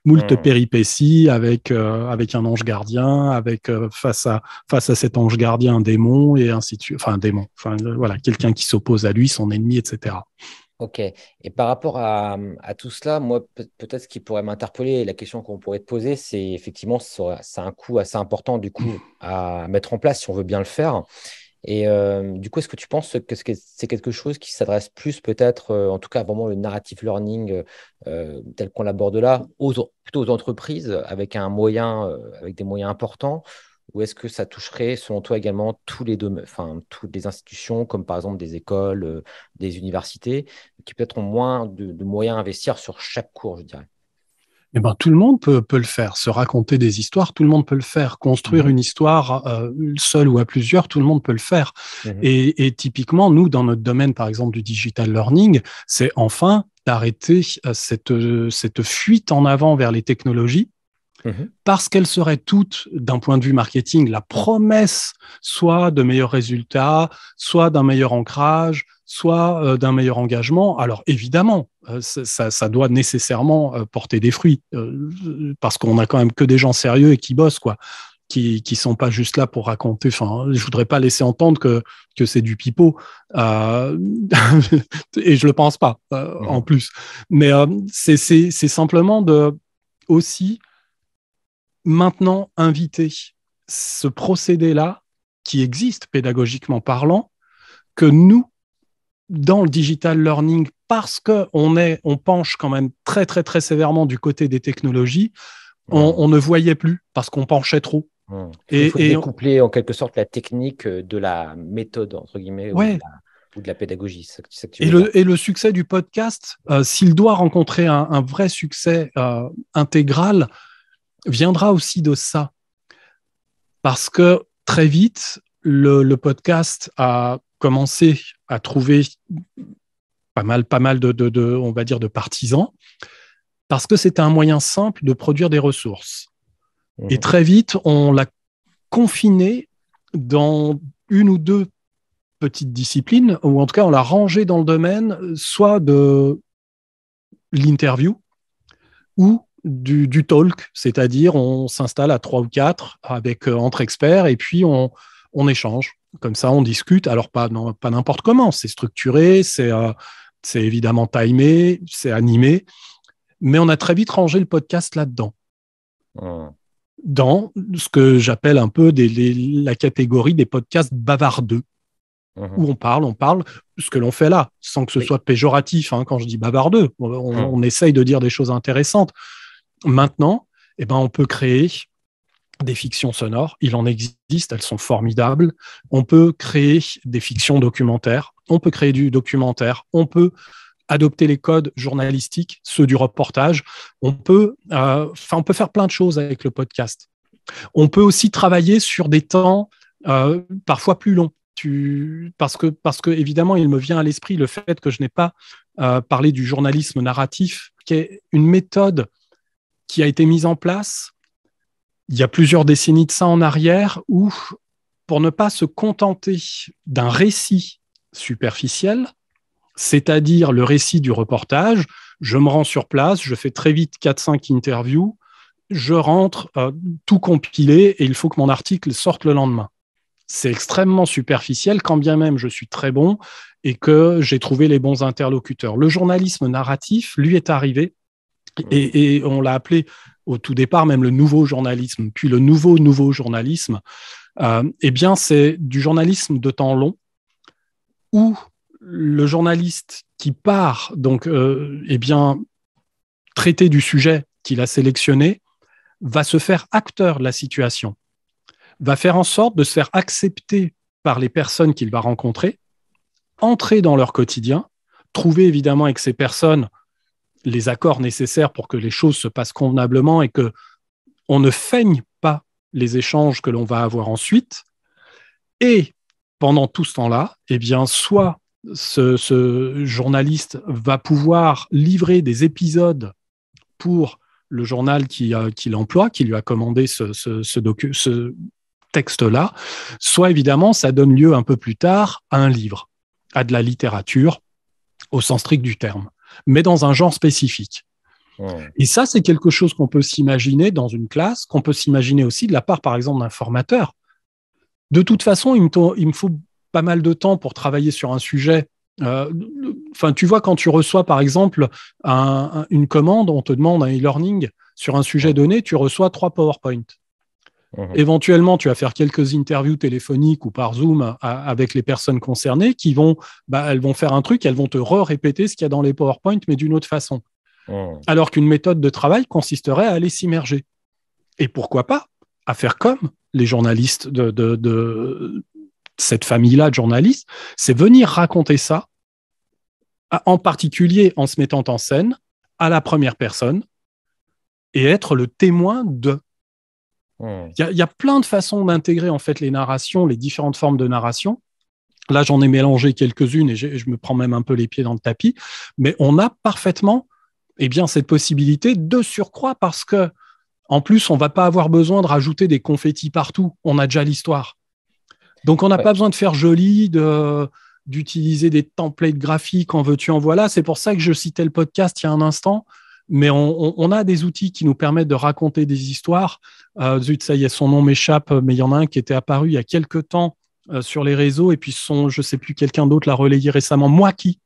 moult hmm. péripéties avec, euh, avec un ange gardien, avec euh, face, à, face à cet ange gardien un démon et ainsi Enfin, un démon, enfin, voilà, quelqu'un qui s'oppose à lui, son ennemi, etc. Ok. Et par rapport à, à tout cela, moi, peut-être ce qui pourrait m'interpeller, la question qu'on pourrait te poser, c'est effectivement, c'est un coût assez important du coup mmh. à mettre en place si on veut bien le faire. Et euh, du coup, est-ce que tu penses que c'est quelque chose qui s'adresse plus peut-être, euh, en tout cas vraiment le narrative learning euh, tel qu'on l'aborde là, aux, plutôt aux entreprises avec un moyen, avec des moyens importants, ou est-ce que ça toucherait, selon toi également, tous les enfin toutes les institutions, comme par exemple des écoles, des universités, qui peut-être ont moins de, de moyens à investir sur chaque cours, je dirais. Eh ben, tout le monde peut, le faire. Se raconter des histoires, tout le monde peut le faire. Construire mmh. une histoire euh, seule ou à plusieurs, tout le monde peut le faire. Mmh et, et, typiquement, nous, dans notre domaine, par exemple, du digital learning, c'est enfin d'arrêter euh, cette, euh, cette fuite en avant vers les technologies Mhm. Parce qu'elles seraient toutes, d'un point de vue marketing, la promesse soit de meilleurs résultats, soit d'un meilleur ancrage, soit euh, d'un meilleur engagement. Alors évidemment, euh, ça, doit nécessairement euh, porter des fruits, parce qu'on a quand même que des gens sérieux et qui bossent, quoi qui ne sont pas juste là pour raconter. Enfin, je voudrais pas laisser entendre que que c'est du pipeau, et je le pense pas en plus. Mais c'est c'est simplement de aussi maintenant inviter ce procédé-là, qui existe pédagogiquement parlant, que nous, dans le digital learning, parce qu'on est, on penche quand même très, très, très sévèrement du côté des technologies, on, ne voyait plus parce qu'on penchait trop. Et, Il faut découpler en quelque sorte la technique euh, de la méthode, entre guillemets, ou, de la, pédagogie. et, le, succès du podcast, euh, s'il doit rencontrer un, vrai succès euh, intégral, viendra aussi de ça. Parce que très vite, le, podcast a commencé à trouver pas mal, pas mal de, de, on va dire, de partisans, parce que c'était un moyen simple de produire des ressources. Et mmh. très vite, on l'a confiné dans une ou deux petites disciplines, ou en tout cas, on l'a rangé dans le domaine soit de l'interview ou du, talk, c'est-à-dire on s'installe à trois ou quatre avec euh, entre experts et puis on, échange. Comme ça, on discute. Alors pas n'importe comment. C'est structuré, euh, c'est évidemment timé, c'est animé, mais on a très vite rangé le podcast là-dedans. Hmm. Dans ce que j'appelle un peu la catégorie des podcasts bavardeux, hmm. où on parle, on parle, ce que l'on fait là, sans que ce soit péjoratif. Hein, quand je dis bavardeux, on, hmm. essaye de dire des choses intéressantes. Maintenant, eh ben, on peut créer des fictions sonores, il en existe, elles sont formidables. On peut créer des fictions documentaires, on peut créer du documentaire, on peut adopter les codes journalistiques, ceux du reportage, on peut, euh, on peut faire plein de choses avec le podcast. On peut aussi travailler sur des temps euh, parfois plus longs. parce que, parce évidemment, il me vient à l'esprit le fait que je n'ai pas euh, parlé du journalisme narratif, qui est une méthode qui a été mise en place il y a plusieurs décennies de ça en arrière où, pour ne pas se contenter d'un récit superficiel, c'est-à-dire le récit du reportage, je me rends sur place, je fais très vite 4-5 interviews, je rentre euh, tout compilé et il faut que mon article sorte le lendemain. C'est extrêmement superficiel, quand bien même je suis très bon et que j'ai trouvé les bons interlocuteurs. Le journalisme narratif, lui, est arrivé et, on l'a appelé au tout départ même le nouveau journalisme, puis le nouveau nouveau journalisme. Euh, eh bien, c'est du journalisme de temps long où le journaliste qui part, donc, euh, eh bien, traiter du sujet qu'il a sélectionné, va se faire acteur de la situation, va faire en sorte de se faire accepter par les personnes qu'il va rencontrer, entrer dans leur quotidien, trouver évidemment avec ces personnes les accords nécessaires pour que les choses se passent convenablement et que on ne feigne pas les échanges que l'on va avoir ensuite. Et pendant tout ce temps-là, eh bien, soit ce, journaliste va pouvoir livrer des épisodes pour le journal qui, emploie, qui l'emploie, qui lui a commandé ce texte-là, soit évidemment ça donne lieu un peu plus tard à un livre, à de la littérature au sens strict du terme mais dans un genre spécifique. Et ça, c'est quelque chose qu'on peut s'imaginer dans une classe, qu'on peut s'imaginer aussi de la part, par exemple, d'un formateur. De toute façon, il me, faut pas mal de temps pour travailler sur un sujet. Euh, enfin, tu vois, quand tu reçois, par exemple, une commande, on te demande un e-learning sur un sujet donné, tu reçois trois PowerPoint. Mhm. Éventuellement, tu vas faire quelques interviews téléphoniques ou par Zoom avec les personnes concernées qui vont, bah, elles vont faire un truc, elles vont te re-répéter ce qu'il y a dans les PowerPoint, mais d'une autre façon. Mhm. Alors qu'une méthode de travail consisterait à aller s'immerger. Et pourquoi pas à faire comme les journalistes de, de cette famille-là de journalistes, c'est venir raconter ça, en particulier en se mettant en scène, à la première personne, et être le témoin de Hmm. Il y, a plein de façons d'intégrer en fait les narrations, les différentes formes de narration. Là, j'en ai mélangé quelques-unes et je me prends même un peu les pieds dans le tapis, mais on a parfaitement eh bien, cette possibilité de surcroît parce que, en plus, on va pas avoir besoin de rajouter des confettis partout. On a déjà l'histoire. Donc, on n'a pas besoin de faire joli, d'utiliser des templates graphiques en veux-tu, en voilà. C'est pour ça que je citais le podcast il y a un instant mais on, a des outils qui nous permettent de raconter des histoires. Euh, zut, ça y est, son nom m'échappe, mais il y en a un qui était apparu il y a quelques temps euh, sur les réseaux, et puis son, je ne sais plus, quelqu'un d'autre l'a relayé récemment, moi qui.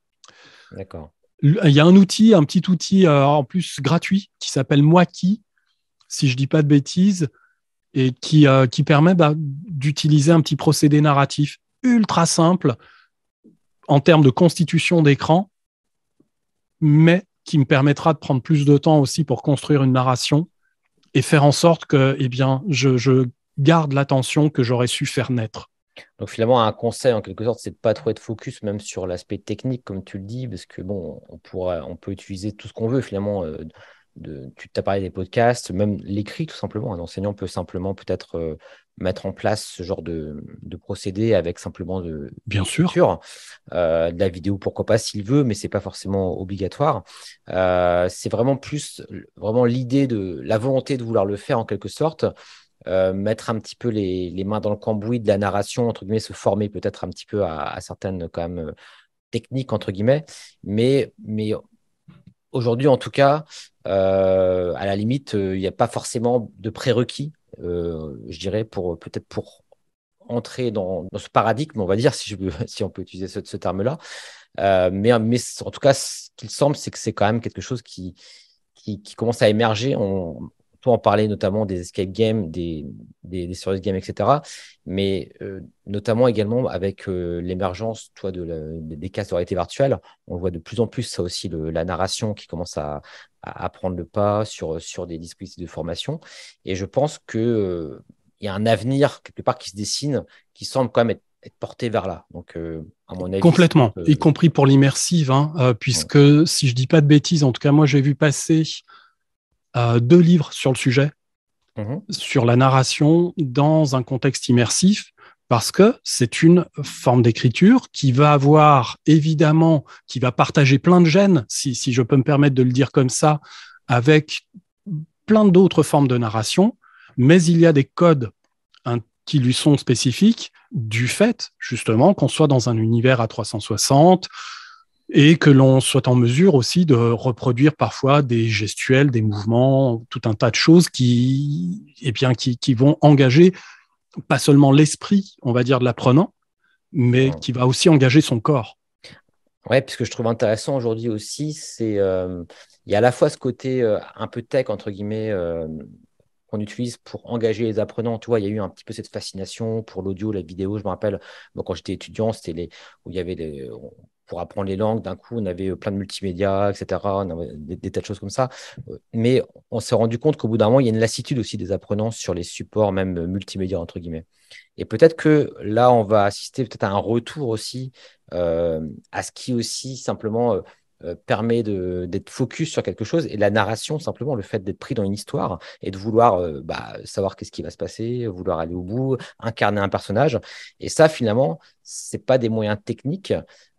D'accord. Il y a un outil, un petit outil euh, en plus gratuit qui s'appelle Moi qui, si je ne dis pas de bêtises, et qui, qui permet bah, d'utiliser un petit procédé narratif ultra simple en termes de constitution d'écran, mais qui me permettra de prendre plus de temps aussi pour construire une narration et faire en sorte que eh bien, je, garde l'attention que j'aurais su faire naître. Donc finalement, un conseil en quelque sorte, c'est de pas trop être focus même sur l'aspect technique, comme tu le dis, parce que bon, on, pourra, on peut utiliser tout ce qu'on veut finalement. Euh, de, tu t'as parlé des podcasts, même l'écrit tout simplement. Un enseignant peut simplement peut-être euh, mettre en place ce genre de, procédé avec simplement de bien sûr euh, de la vidéo pourquoi pas s'il veut mais c'est pas forcément obligatoire euh, c'est vraiment plus vraiment l'idée de la volonté de vouloir le faire en quelque sorte euh, mettre un petit peu les, mains dans le cambouis de la narration entre guillemets se former peut-être un petit peu à, à, certaines quand même techniques entre guillemets mais mais aujourd'hui en tout cas à la limite il n'y a pas forcément de prérequis euh, je dirais, pour peut-être pour entrer dans, ce paradigme, on va dire, si, si on peut utiliser ce, ce terme-là. Euh, mais, en tout cas, ce qu'il semble, c'est que c'est quand même quelque chose qui, qui, commence à émerger. On peut en parler notamment des escape games, des, des, des serious games, etc. Mais euh, notamment également avec l'émergence toi, de des cases de réalité virtuelle, on voit de plus en plus ça aussi, le, la narration qui commence à, à, prendre le pas sur, sur des dispositifs de formation. Et je pense qu'il euh, il y a un avenir quelque part qui se dessine, qui semble quand même être, porté vers là. Donc, euh, à mon Complètement, y compris pour l'immersive, hein, euh, puisque si je dis pas de bêtises, en tout cas, moi j'ai vu passer deux livres sur le sujet, mm-hmm. sur la narration dans un contexte immersif parce que c'est une forme d'écriture qui va avoir évidemment, qui va partager plein de gènes, si, je peux me permettre de le dire comme ça, avec plein d'autres formes de narration, mais il y a des codes hein, qui lui sont spécifiques du fait justement qu'on soit dans un univers à 360 et que l'on soit en mesure aussi de reproduire parfois des gestuels, des mouvements, tout un tas de choses qui, eh bien, qui vont engager pas seulement l'esprit, on va dire, de l'apprenant, mais qui va aussi engager son corps. Oui, puisque je trouve intéressant aujourd'hui aussi, c'est euh, il y a à la fois ce côté euh, un peu tech, entre guillemets, euh, qu'on utilise pour engager les apprenants. Tu vois, il y a eu un petit peu cette fascination pour l'audio, la vidéo. Je me rappelle, quand j'étais étudiant, c'était où il y avait des pour apprendre les langues. D'un coup, on avait euh, plein de multimédia, etc., on avait des, tas de choses comme ça. Euh, mais on s'est rendu compte qu'au bout d'un moment, il y a une lassitude aussi des apprenants sur les supports, même euh, multimédia, entre guillemets. Et peut-être que là, on va assister peut-être à un retour aussi à ce qui aussi simplement permet permet d'être focus sur quelque chose. Et la narration, simplement, le fait d'être pris dans une histoire et de vouloir bah, savoir qu'est-ce qui va se passer, vouloir aller au bout, incarner un personnage. Et ça, finalement, c'est pas des moyens techniques.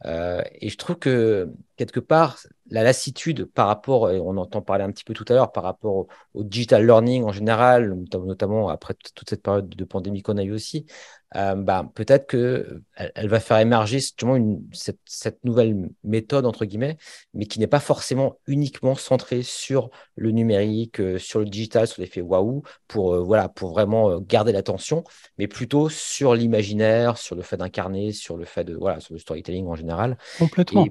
Euh, et je trouve que quelque part, la lassitude par rapport, et on entend parler un petit peu tout à l'heure, par rapport au, digital learning en général, notamment après toute cette période de pandémie qu'on a eu aussi, euh, bah, peut-être que elle, va faire émerger justement cette, nouvelle méthode entre guillemets, mais qui n'est pas forcément uniquement centrée sur le numérique, euh, sur le digital, sur l'effet waouh, pour voilà, pour vraiment garder l'attention, mais plutôt sur l'imaginaire, sur le fait d'incarner sur le fait de voilà, sur le storytelling en général. Complètement.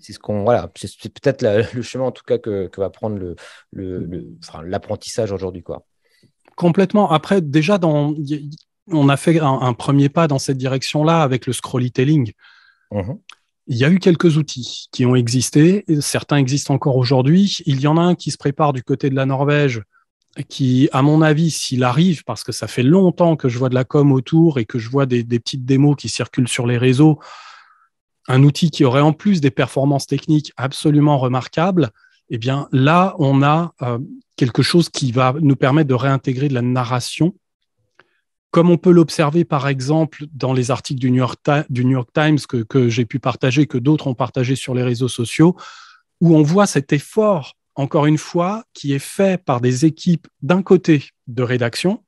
C'est ce qu'on voilà, c'est peut-être le chemin en tout cas que, que va prendre le, mm-hmm. l'apprentissage le, aujourd'hui quoi. Complètement. Après, déjà dans on a fait un, premier pas dans cette direction-là avec le scrollytelling. Mm-hmm. Il y a eu quelques outils qui ont existé, certains existent encore aujourd'hui. Il y en a un qui se prépare du côté de la Norvège, qui, à mon avis, s'il arrive, parce que ça fait longtemps que je vois de la com autour et que je vois des, petites démos qui circulent sur les réseaux, un outil qui aurait en plus des performances techniques absolument remarquables, eh bien là, on a euh, quelque chose qui va nous permettre de réintégrer de la narration, comme on peut l'observer par exemple dans les articles du New York, Times que j'ai pu partager, que d'autres ont partagé sur les réseaux sociaux, où on voit cet effort encore une fois, qui est fait par des équipes d'un côté de rédaction,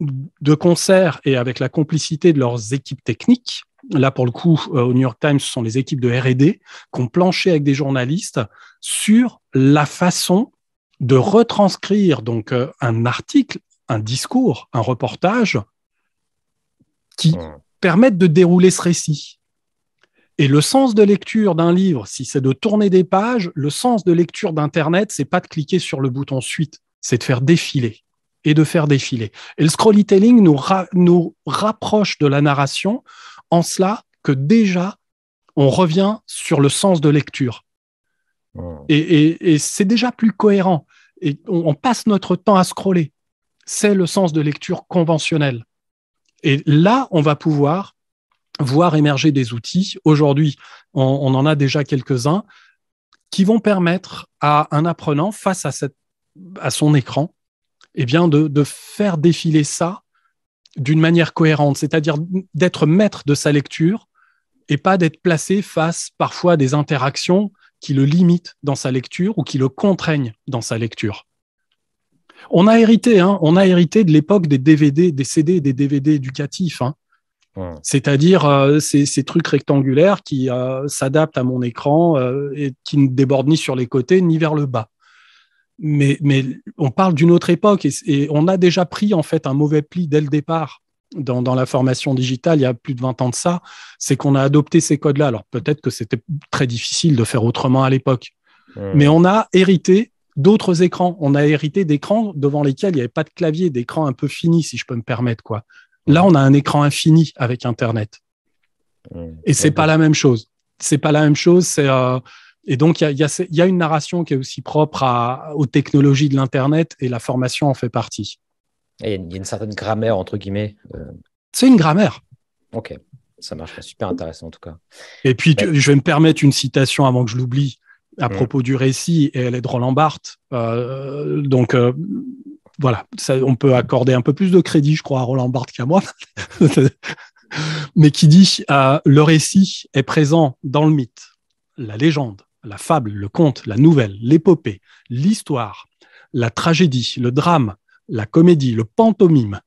de concert et avec la complicité de leurs équipes techniques. Là, pour le coup, euh, au New York Times, ce sont les équipes de RD qui ont planché avec des journalistes sur la façon de retranscrire donc euh, un article, un discours, un reportage qui mmh. permettent de dérouler ce récit. Et le sens de lecture d'un livre, si c'est de tourner des pages, le sens de lecture d'Internet, c'est pas de cliquer sur le bouton suite, c'est de faire défiler et de faire défiler. Et le scrollytelling nous, nous rapproche de la narration en cela que déjà, on revient sur le sens de lecture. Mmh. Et, c'est déjà plus cohérent. Et on, on passe notre temps à scroller. C'est le sens de lecture conventionnel. Et là, on va pouvoir voir émerger des outils. Aujourd'hui, on, en a déjà quelques-uns qui vont permettre à un apprenant face à, cette, à son écran eh bien de, faire défiler ça d'une manière cohérente, c'est-à-dire d'être maître de sa lecture et pas d'être placé face parfois des interactions qui le limitent dans sa lecture ou qui le contraignent dans sa lecture. On a hérité, hein, on a hérité de l'époque des DVD, des CD, des DVD éducatifs. Hein. Hmm. C'est-à-dire euh, ces, trucs rectangulaires qui euh, s'adaptent à mon écran euh, et qui ne débordent ni sur les côtés ni vers le bas. Mais, on parle d'une autre époque et, on a déjà pris en fait un mauvais pli dès le départ dans, la formation digitale il y a plus de 20 ans de ça, c'est qu'on a adopté ces codes-là. Alors peut-être que c'était très difficile de faire autrement à l'époque, hmm. mais on a hérité d'autres écrans. On a hérité d'écrans devant lesquels il n'y avait pas de clavier, d'écrans un peu finis, si je peux me permettre, quoi. Là, on a un écran infini avec Internet. Et c'est pas la même chose. C'est pas la même chose. C'est euh, et donc il y, a, une narration qui est aussi propre aux technologies de l'internet et la formation en fait partie. Il y, a une, certaine grammaire entre guillemets. Euh. C'est une grammaire. Ok, ça marche. Super intéressant en tout cas. Et puis je vais me permettre une citation avant que je l'oublie à mm. propos du récit et elle est de Roland Barthes. Euh, donc voilà, on peut accorder un peu plus de crédit, je crois, à Roland Barthes qu'à moi, mais qui dit euh, le récit est présent dans le mythe, la légende, la fable, le conte, la nouvelle, l'épopée, l'histoire, la tragédie, le drame, la comédie, le pantomime,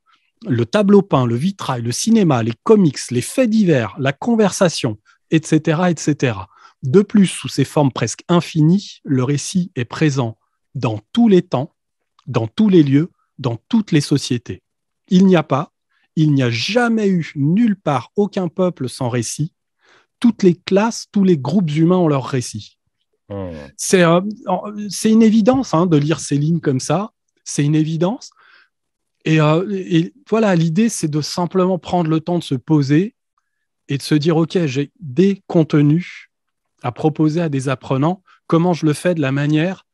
le tableau peint, le vitrail, le cinéma, les comics, les faits divers, la conversation, etc., etc. De plus, sous ces formes presque infinies, le récit est présent dans tous les temps dans tous les lieux, dans toutes les sociétés. Il n'y a pas, il n'y a jamais eu nulle part aucun peuple sans récit. Toutes les classes, tous les groupes humains ont leur récit. Hmm. Euh, c'est une évidence hein, de lire ces lignes comme ça. C'est une évidence. Et, euh, et voilà, l'idée, c'est de simplement prendre le temps de se poser et de se dire, OK, j'ai des contenus à proposer à des apprenants. Comment je le fais de la manière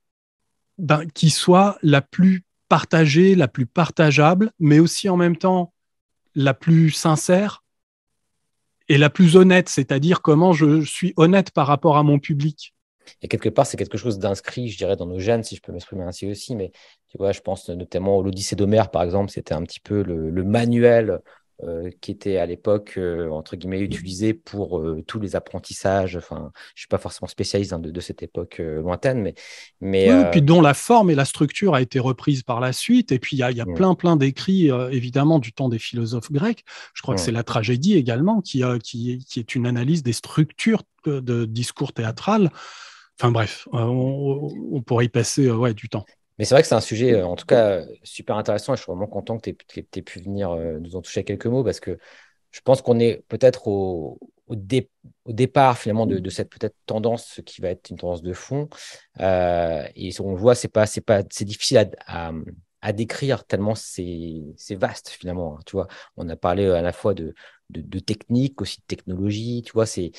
ben, qui soit la plus partagée, la plus partageable, mais aussi en même temps la plus sincère et la plus honnête, c'est-à-dire comment je suis honnête par rapport à mon public. Et quelque part, c'est quelque chose d'inscrit, je dirais, dans nos gènes, si je peux m'exprimer ainsi aussi. Mais tu vois, je pense notamment à l'Odyssée d'Homère, par exemple, c'était un petit peu le manuel euh, qui était à l'époque euh, entre guillemets utilisé pour euh, tous les apprentissages. Enfin, je suis pas forcément spécialiste hein, de, cette époque lointaine, mais mais oui, puis dont la forme et la structure a été reprise par la suite. Et puis il y a, mmh. plein plein d'écrits évidemment du temps des philosophes grecs. Je crois que c'est mmh. la tragédie également qui, qui qui est une analyse des structures de discours théâtral. Enfin bref, on, on, pourrait y passer ouais, du temps. Mais c'est vrai que c'est un sujet, euh, en tout cas, euh, super intéressant et je suis vraiment content que tu aies, pu venir euh, nous en toucher quelques mots parce que je pense qu'on est peut-être au, au, départ finalement de, cette peut-être tendance qui va être une tendance de fond. et on qu'on voit, c'est pas, c'est pas, c'est difficile à, à, décrire tellement c'est, vaste finalement. Hein, tu vois, on a parlé à la fois de, de, de technique, aussi de technologie. Tu vois, c'est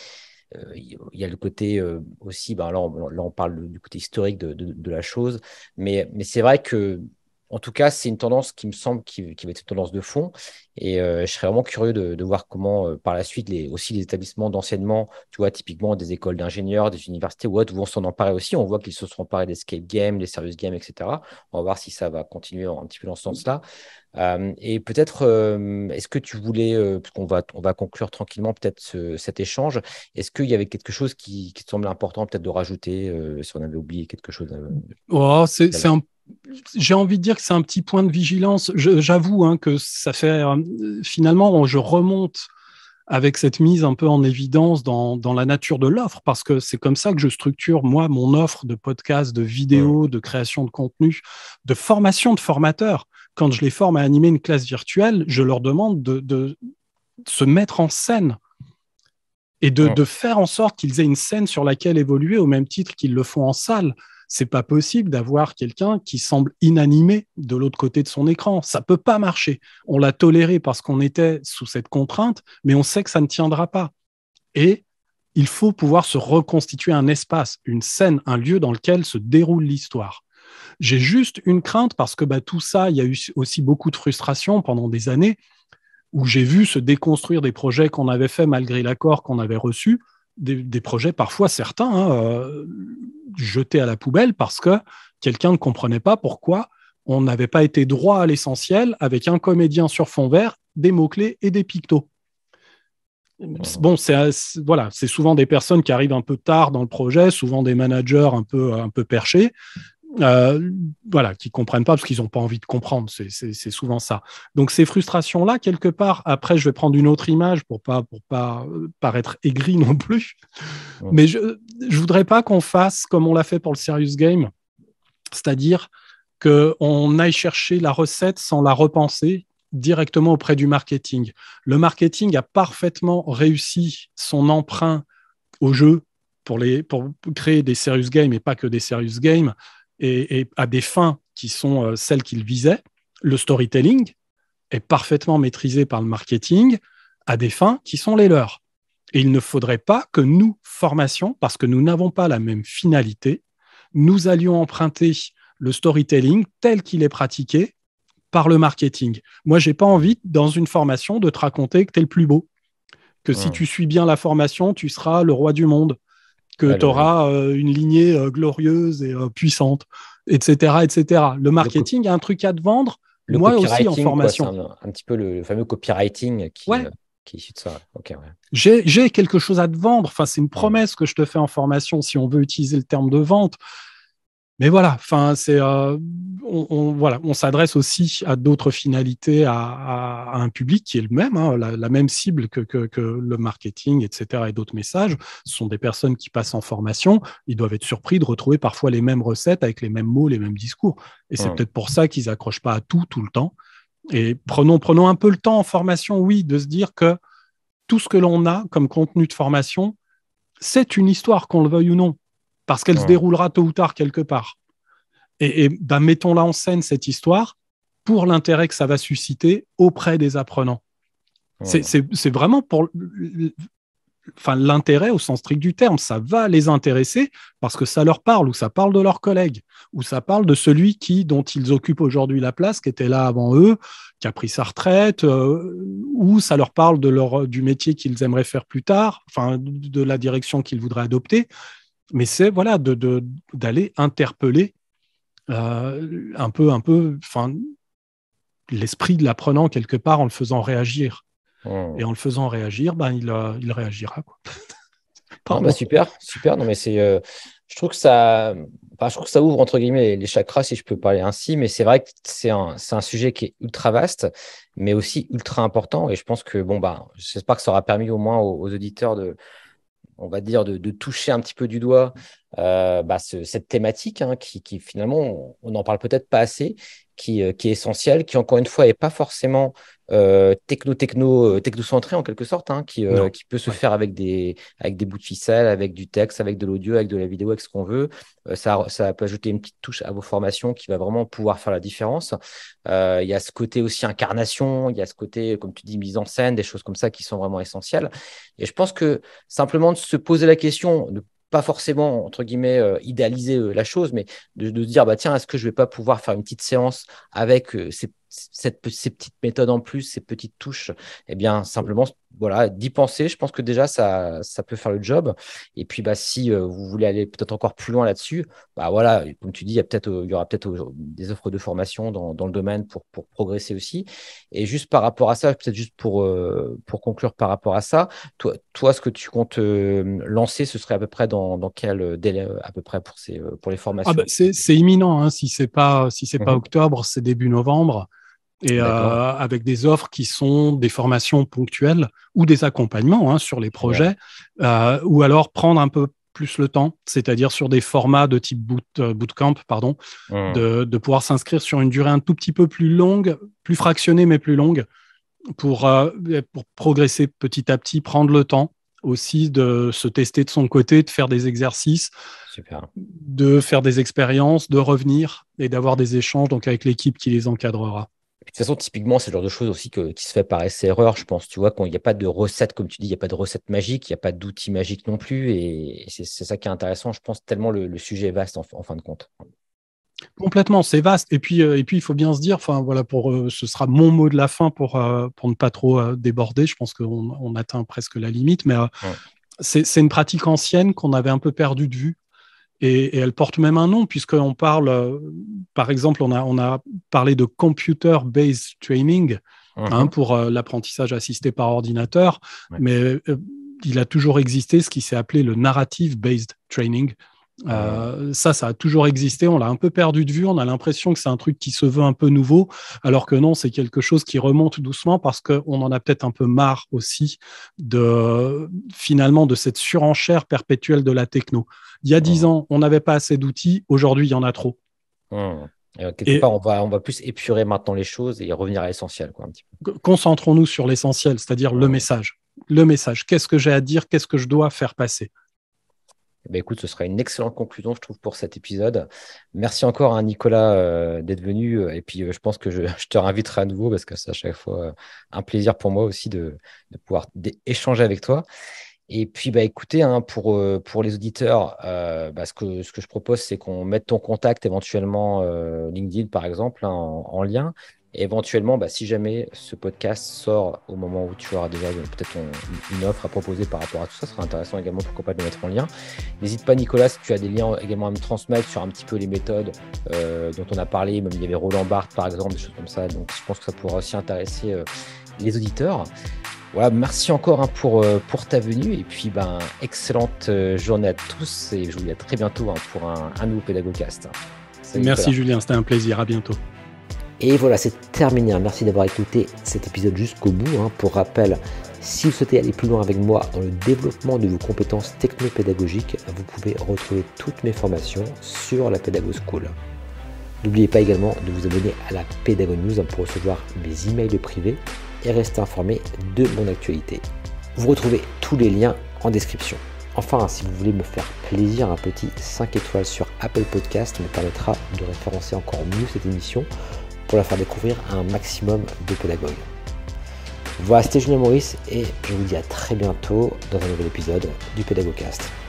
euh, il y a le côté euh, aussi, ben là, on, parle du côté historique de, de la chose, mais, mais c'est vrai que en tout cas, c'est une tendance qui me semble qui, qui, va être une tendance de fond. Et euh, je serais vraiment curieux de, voir comment, euh, par la suite, les, aussi les établissements d'enseignement, tu vois, typiquement des écoles d'ingénieurs, des universités ou autres, vont s'en emparer aussi. On voit qu'ils se sont emparés des escape games, des serious games, etc. On va voir si ça va continuer un petit peu dans ce mm. sens-là. Euh, et peut-être, est-ce que tu voulais, parce qu'on va, on va conclure tranquillement peut-être cet échange, est-ce qu'il y avait quelque chose qui, qui te semblait important peut-être de rajouter, si on avait oublié quelque chose oh, C'est un j'ai envie de dire que c'est un petit point de vigilance. J'avoue hein, que ça fait euh, finalement, je remonte avec cette mise un peu en évidence dans, la nature de l'offre, parce que c'est comme ça que je structure, moi, mon offre de podcast, de vidéos, de création de contenu, de formation de formateurs. Quand je les forme à animer une classe virtuelle, je leur demande de, se mettre en scène et de faire en sorte qu'ils aient une scène sur laquelle évoluer au même titre qu'ils le font en salle. C'est pas possible d'avoir quelqu'un qui semble inanimé de l'autre côté de son écran. Ça peut pas marcher. On l'a toléré parce qu'on était sous cette contrainte, mais on sait que ça ne tiendra pas. Et il faut pouvoir se reconstituer un espace, une scène, un lieu dans lequel se déroule l'histoire. J'ai juste une crainte parce que bah, tout ça, il y a eu aussi beaucoup de frustration pendant des années où j'ai vu se déconstruire des projets qu'on avait faits malgré l'accord qu'on avait reçu des, projets parfois certains hein, euh, jetés à la poubelle parce que quelqu'un ne comprenait pas pourquoi on n'avait pas été droit à l'essentiel avec un comédien sur fond vert, des mots-clés et des pictos. Bon, euh, c'est voilà, c'est souvent des personnes qui arrivent un peu tard dans le projet, souvent des managers un peu un peu perchés, euh, voilà, qui comprennent pas parce qu'ils n'ont pas envie de comprendre. C'est souvent ça. Donc ces frustrations-là, quelque part, après, je vais prendre une autre image pour pas pour pas euh, paraître aigri non plus. Mais je ne voudrais pas qu'on fasse comme on l'a fait pour le Serious Game, c'est-à-dire qu'on aille chercher la recette sans la repenser directement auprès du marketing. Le marketing a parfaitement réussi son emprunt au jeu pour, les, pour créer des serious games et pas que des serious games et, à des fins qui sont euh, celles qu'il visait, le storytelling est parfaitement maîtrisé par le marketing à des fins qui sont les leurs. Et il ne faudrait pas que nous, formation, parce que nous n'avons pas la même finalité, nous allions emprunter le storytelling tel qu'il est pratiqué par le marketing. Moi, je n'ai pas envie, dans une formation, de te raconter que tu es le plus beau, que si tu suis bien la formation, tu seras le roi du monde, que tu auras euh, une lignée euh, glorieuse et euh, puissante, etc., etc. Le marketing a un truc à te vendre. moi aussi en formation. un, petit peu le, fameux copywriting qui, qui, est de ça. J'ai quelque chose à te vendre. Enfin, c'est une hmm. promesse que je te fais en formation, si on veut utiliser le terme de vente. Mais voilà, enfin, c'est euh, on, s'adresse aussi à d'autres finalités, à, un public qui est le même, hein, la, même cible que, le marketing, etc. et d'autres messages. Ce sont des personnes qui passent en formation. Ils doivent être surpris de retrouver parfois les mêmes recettes avec les mêmes mots, les mêmes discours. Et c'est peut-être pour ça qu'ils n'accrochent pas à tout tout le temps. Et prenons prenons un peu le temps en formation, oui, de se dire que tout ce que l'on a comme contenu de formation, c'est une histoire, qu'on le veuille ou non parce qu'elle se déroulera tôt ou tard quelque part. Et, ben, mettons-la en scène, cette histoire, pour l'intérêt que ça va susciter auprès des apprenants. C'est vraiment pour enfin, l'intérêt au sens strict du terme. Ça va les intéresser parce que ça leur parle, ou ça parle de leurs collègues, ou ça parle de celui qui, dont ils occupent aujourd'hui la place, qui était là avant eux, qui a pris sa retraite, euh, ou ça leur parle de leur, du métier qu'ils aimeraient faire plus tard, de la direction qu'ils voudraient adopter mais c'est voilà de d'aller interpeller euh, un peu un peu enfin l'esprit de l'apprenant quelque part en le faisant réagir oh. et en le faisant réagir ben il, il réagira quoi. super super non mais c'est euh, je trouve que ça je trouve que ça ouvre entre guillemets les, chakras si je peux parler ainsi mais c'est vrai que c'est un, un sujet qui est ultra vaste mais aussi ultra important et je pense que bon bah j'espère que ça aura permis au moins aux auditeurs de on va dire, de, toucher un petit peu du doigt euh, bah, cette thématique hein, qui, qui, finalement, on n'en parle peut-être pas assez, qui, euh, qui, est essentielle, qui encore une fois est pas forcément techno-techno, techno-centré euh, en quelque sorte, hein, qui, peut se faire avec des, avec des bouts de ficelle, avec du texte, avec de l'audio, avec de la vidéo, avec ce qu'on veut. ça, ça peut ajouter une petite touche à vos formations qui va vraiment pouvoir faire la différence. Il y a ce côté aussi incarnation, il y a ce côté, comme tu dis, mise en scène, des choses comme ça qui sont vraiment essentielles. Et je pense que simplement de se poser la question, de pas forcément, entre guillemets, euh, idéaliser euh, la chose, mais de, de, dire, bah, tiens, est-ce que je vais pas pouvoir faire une petite séance avec euh, ces cette, ces petites méthodes en plus, ces petites touches, eh bien, simplement, voilà, d'y penser, je pense que déjà, ça, ça peut faire le job. Et puis, bah, si euh, vous voulez aller peut-être encore plus loin là-dessus, bah, voilà, comme tu dis, il y, a peut-être, il y aura peut-être des offres de formation dans, le domaine pour, pour, progresser aussi. Et juste par rapport à ça, peut-être juste pour, euh, pour conclure par rapport à ça, toi, toi ce que tu comptes euh, lancer, ce serait à peu près dans, dans, quel délai, à peu près pour, ces, pour les ah, formations bah, c'est, imminent, hein. si ce pas, si c'est pas mmh octobre, c'est début novembre et euh, avec des offres qui sont des formations ponctuelles ou des accompagnements hein, sur les projets, euh, ou alors prendre un peu plus le temps, c'est-à-dire sur des formats de type boot, euh, bootcamp, pardon, mmh. de, pouvoir s'inscrire sur une durée un tout petit peu plus longue, plus fractionnée mais plus longue, pour, pour progresser petit à petit, prendre le temps aussi de se tester de son côté, de faire des exercices, de faire des expériences, de revenir et d'avoir des échanges donc avec l'équipe qui les encadrera de toute façon, typiquement, c'est le genre de choses aussi qui se fait par essai-erreur, e je pense. Tu vois, quand il n'y a pas de recette, comme tu dis, il n'y a pas de recette magique, il n'y a pas d'outil magique non plus. Et, c'est ça qui est intéressant, je pense, tellement le, sujet est vaste en, fin de compte. Complètement, c'est vaste. Et puis, euh, et puis, il faut bien se dire, enfin voilà, pour euh, ce sera mon mot de la fin pour euh, pour ne pas trop déborder. Je pense qu'on atteint presque la limite, mais c'est une pratique ancienne qu'on avait un peu perdue de vue et, elle porte même un nom, puisqu'on parle, euh, par exemple, on a, parlé de computer-based training hein, uh-huh. pour euh, l'apprentissage assisté par ordinateur, mais euh, il a toujours existé ce qui s'est appelé le narrative-based training, euh, ça, ça a toujours existé. On l'a un peu perdu de vue. On a l'impression que c'est un truc qui se veut un peu nouveau, alors que non, c'est quelque chose qui remonte doucement parce qu'on en a peut-être un peu marre aussi de finalement de cette surenchère perpétuelle de la techno. Il y a dix ans, on n'avait pas assez d'outils. Aujourd'hui, il y en a trop. Hmm. on va, on va plus épurer maintenant les choses et revenir à l'essentiel. Concentrons-nous sur l'essentiel, c'est-à-dire le message. Le message. Qu'est-ce que j'ai à dire Qu'est-ce que je dois faire passer bah, écoute, ce sera une excellente conclusion, je trouve, pour cet épisode. Merci encore à hein, Nicolas euh, d'être venu. Euh, et puis, euh, je pense que je, te réinviterai à nouveau parce que c'est à chaque fois un plaisir pour moi aussi de, pouvoir échanger avec toi. Et puis, bah, écoutez, hein, pour, pour les auditeurs, bah, ce, que, ce que je propose, c'est qu'on mette ton contact éventuellement LinkedIn, par exemple, hein, en, lien éventuellement, bah, si jamais ce podcast sort au moment où tu auras déjà euh, peut-être une offre à proposer par rapport à tout ça, ce sera intéressant également, pourquoi pas, de le mettre en lien. N'hésite pas, Nicolas, si tu as des liens également à me transmettre sur un petit peu les méthodes euh, dont on a parlé, même il y avait Roland Barthes, par exemple, des choses comme ça. Donc, je pense que ça pourra aussi intéresser euh, les auditeurs. Voilà, merci encore hein, pour, pour ta venue et puis ben, excellente journée à tous et je vous dis à très bientôt hein, pour un, nouveau Pédagogcast. Merci Julien, c'était un plaisir, à bientôt. Et voilà, c'est terminé. Hein. Merci d'avoir écouté cet épisode jusqu'au bout. Hein. Pour rappel, si vous souhaitez aller plus loin avec moi dans le développement de vos compétences technopédagogiques, vous pouvez retrouver toutes mes formations sur la Pédago School. N'oubliez pas également de vous abonner à la Pédago News hein, pour recevoir mes emails privés et rester informé de mon actualité. Vous retrouvez tous les liens en description. Enfin, si vous voulez me faire plaisir, un petit 5 étoiles sur Apple Podcast me permettra de référencer encore mieux cette émission pour la faire découvrir un maximum de pédagogues. Voilà, c'était Julien Maurice et je vous dis à très bientôt dans un nouvel épisode du PédagoCast.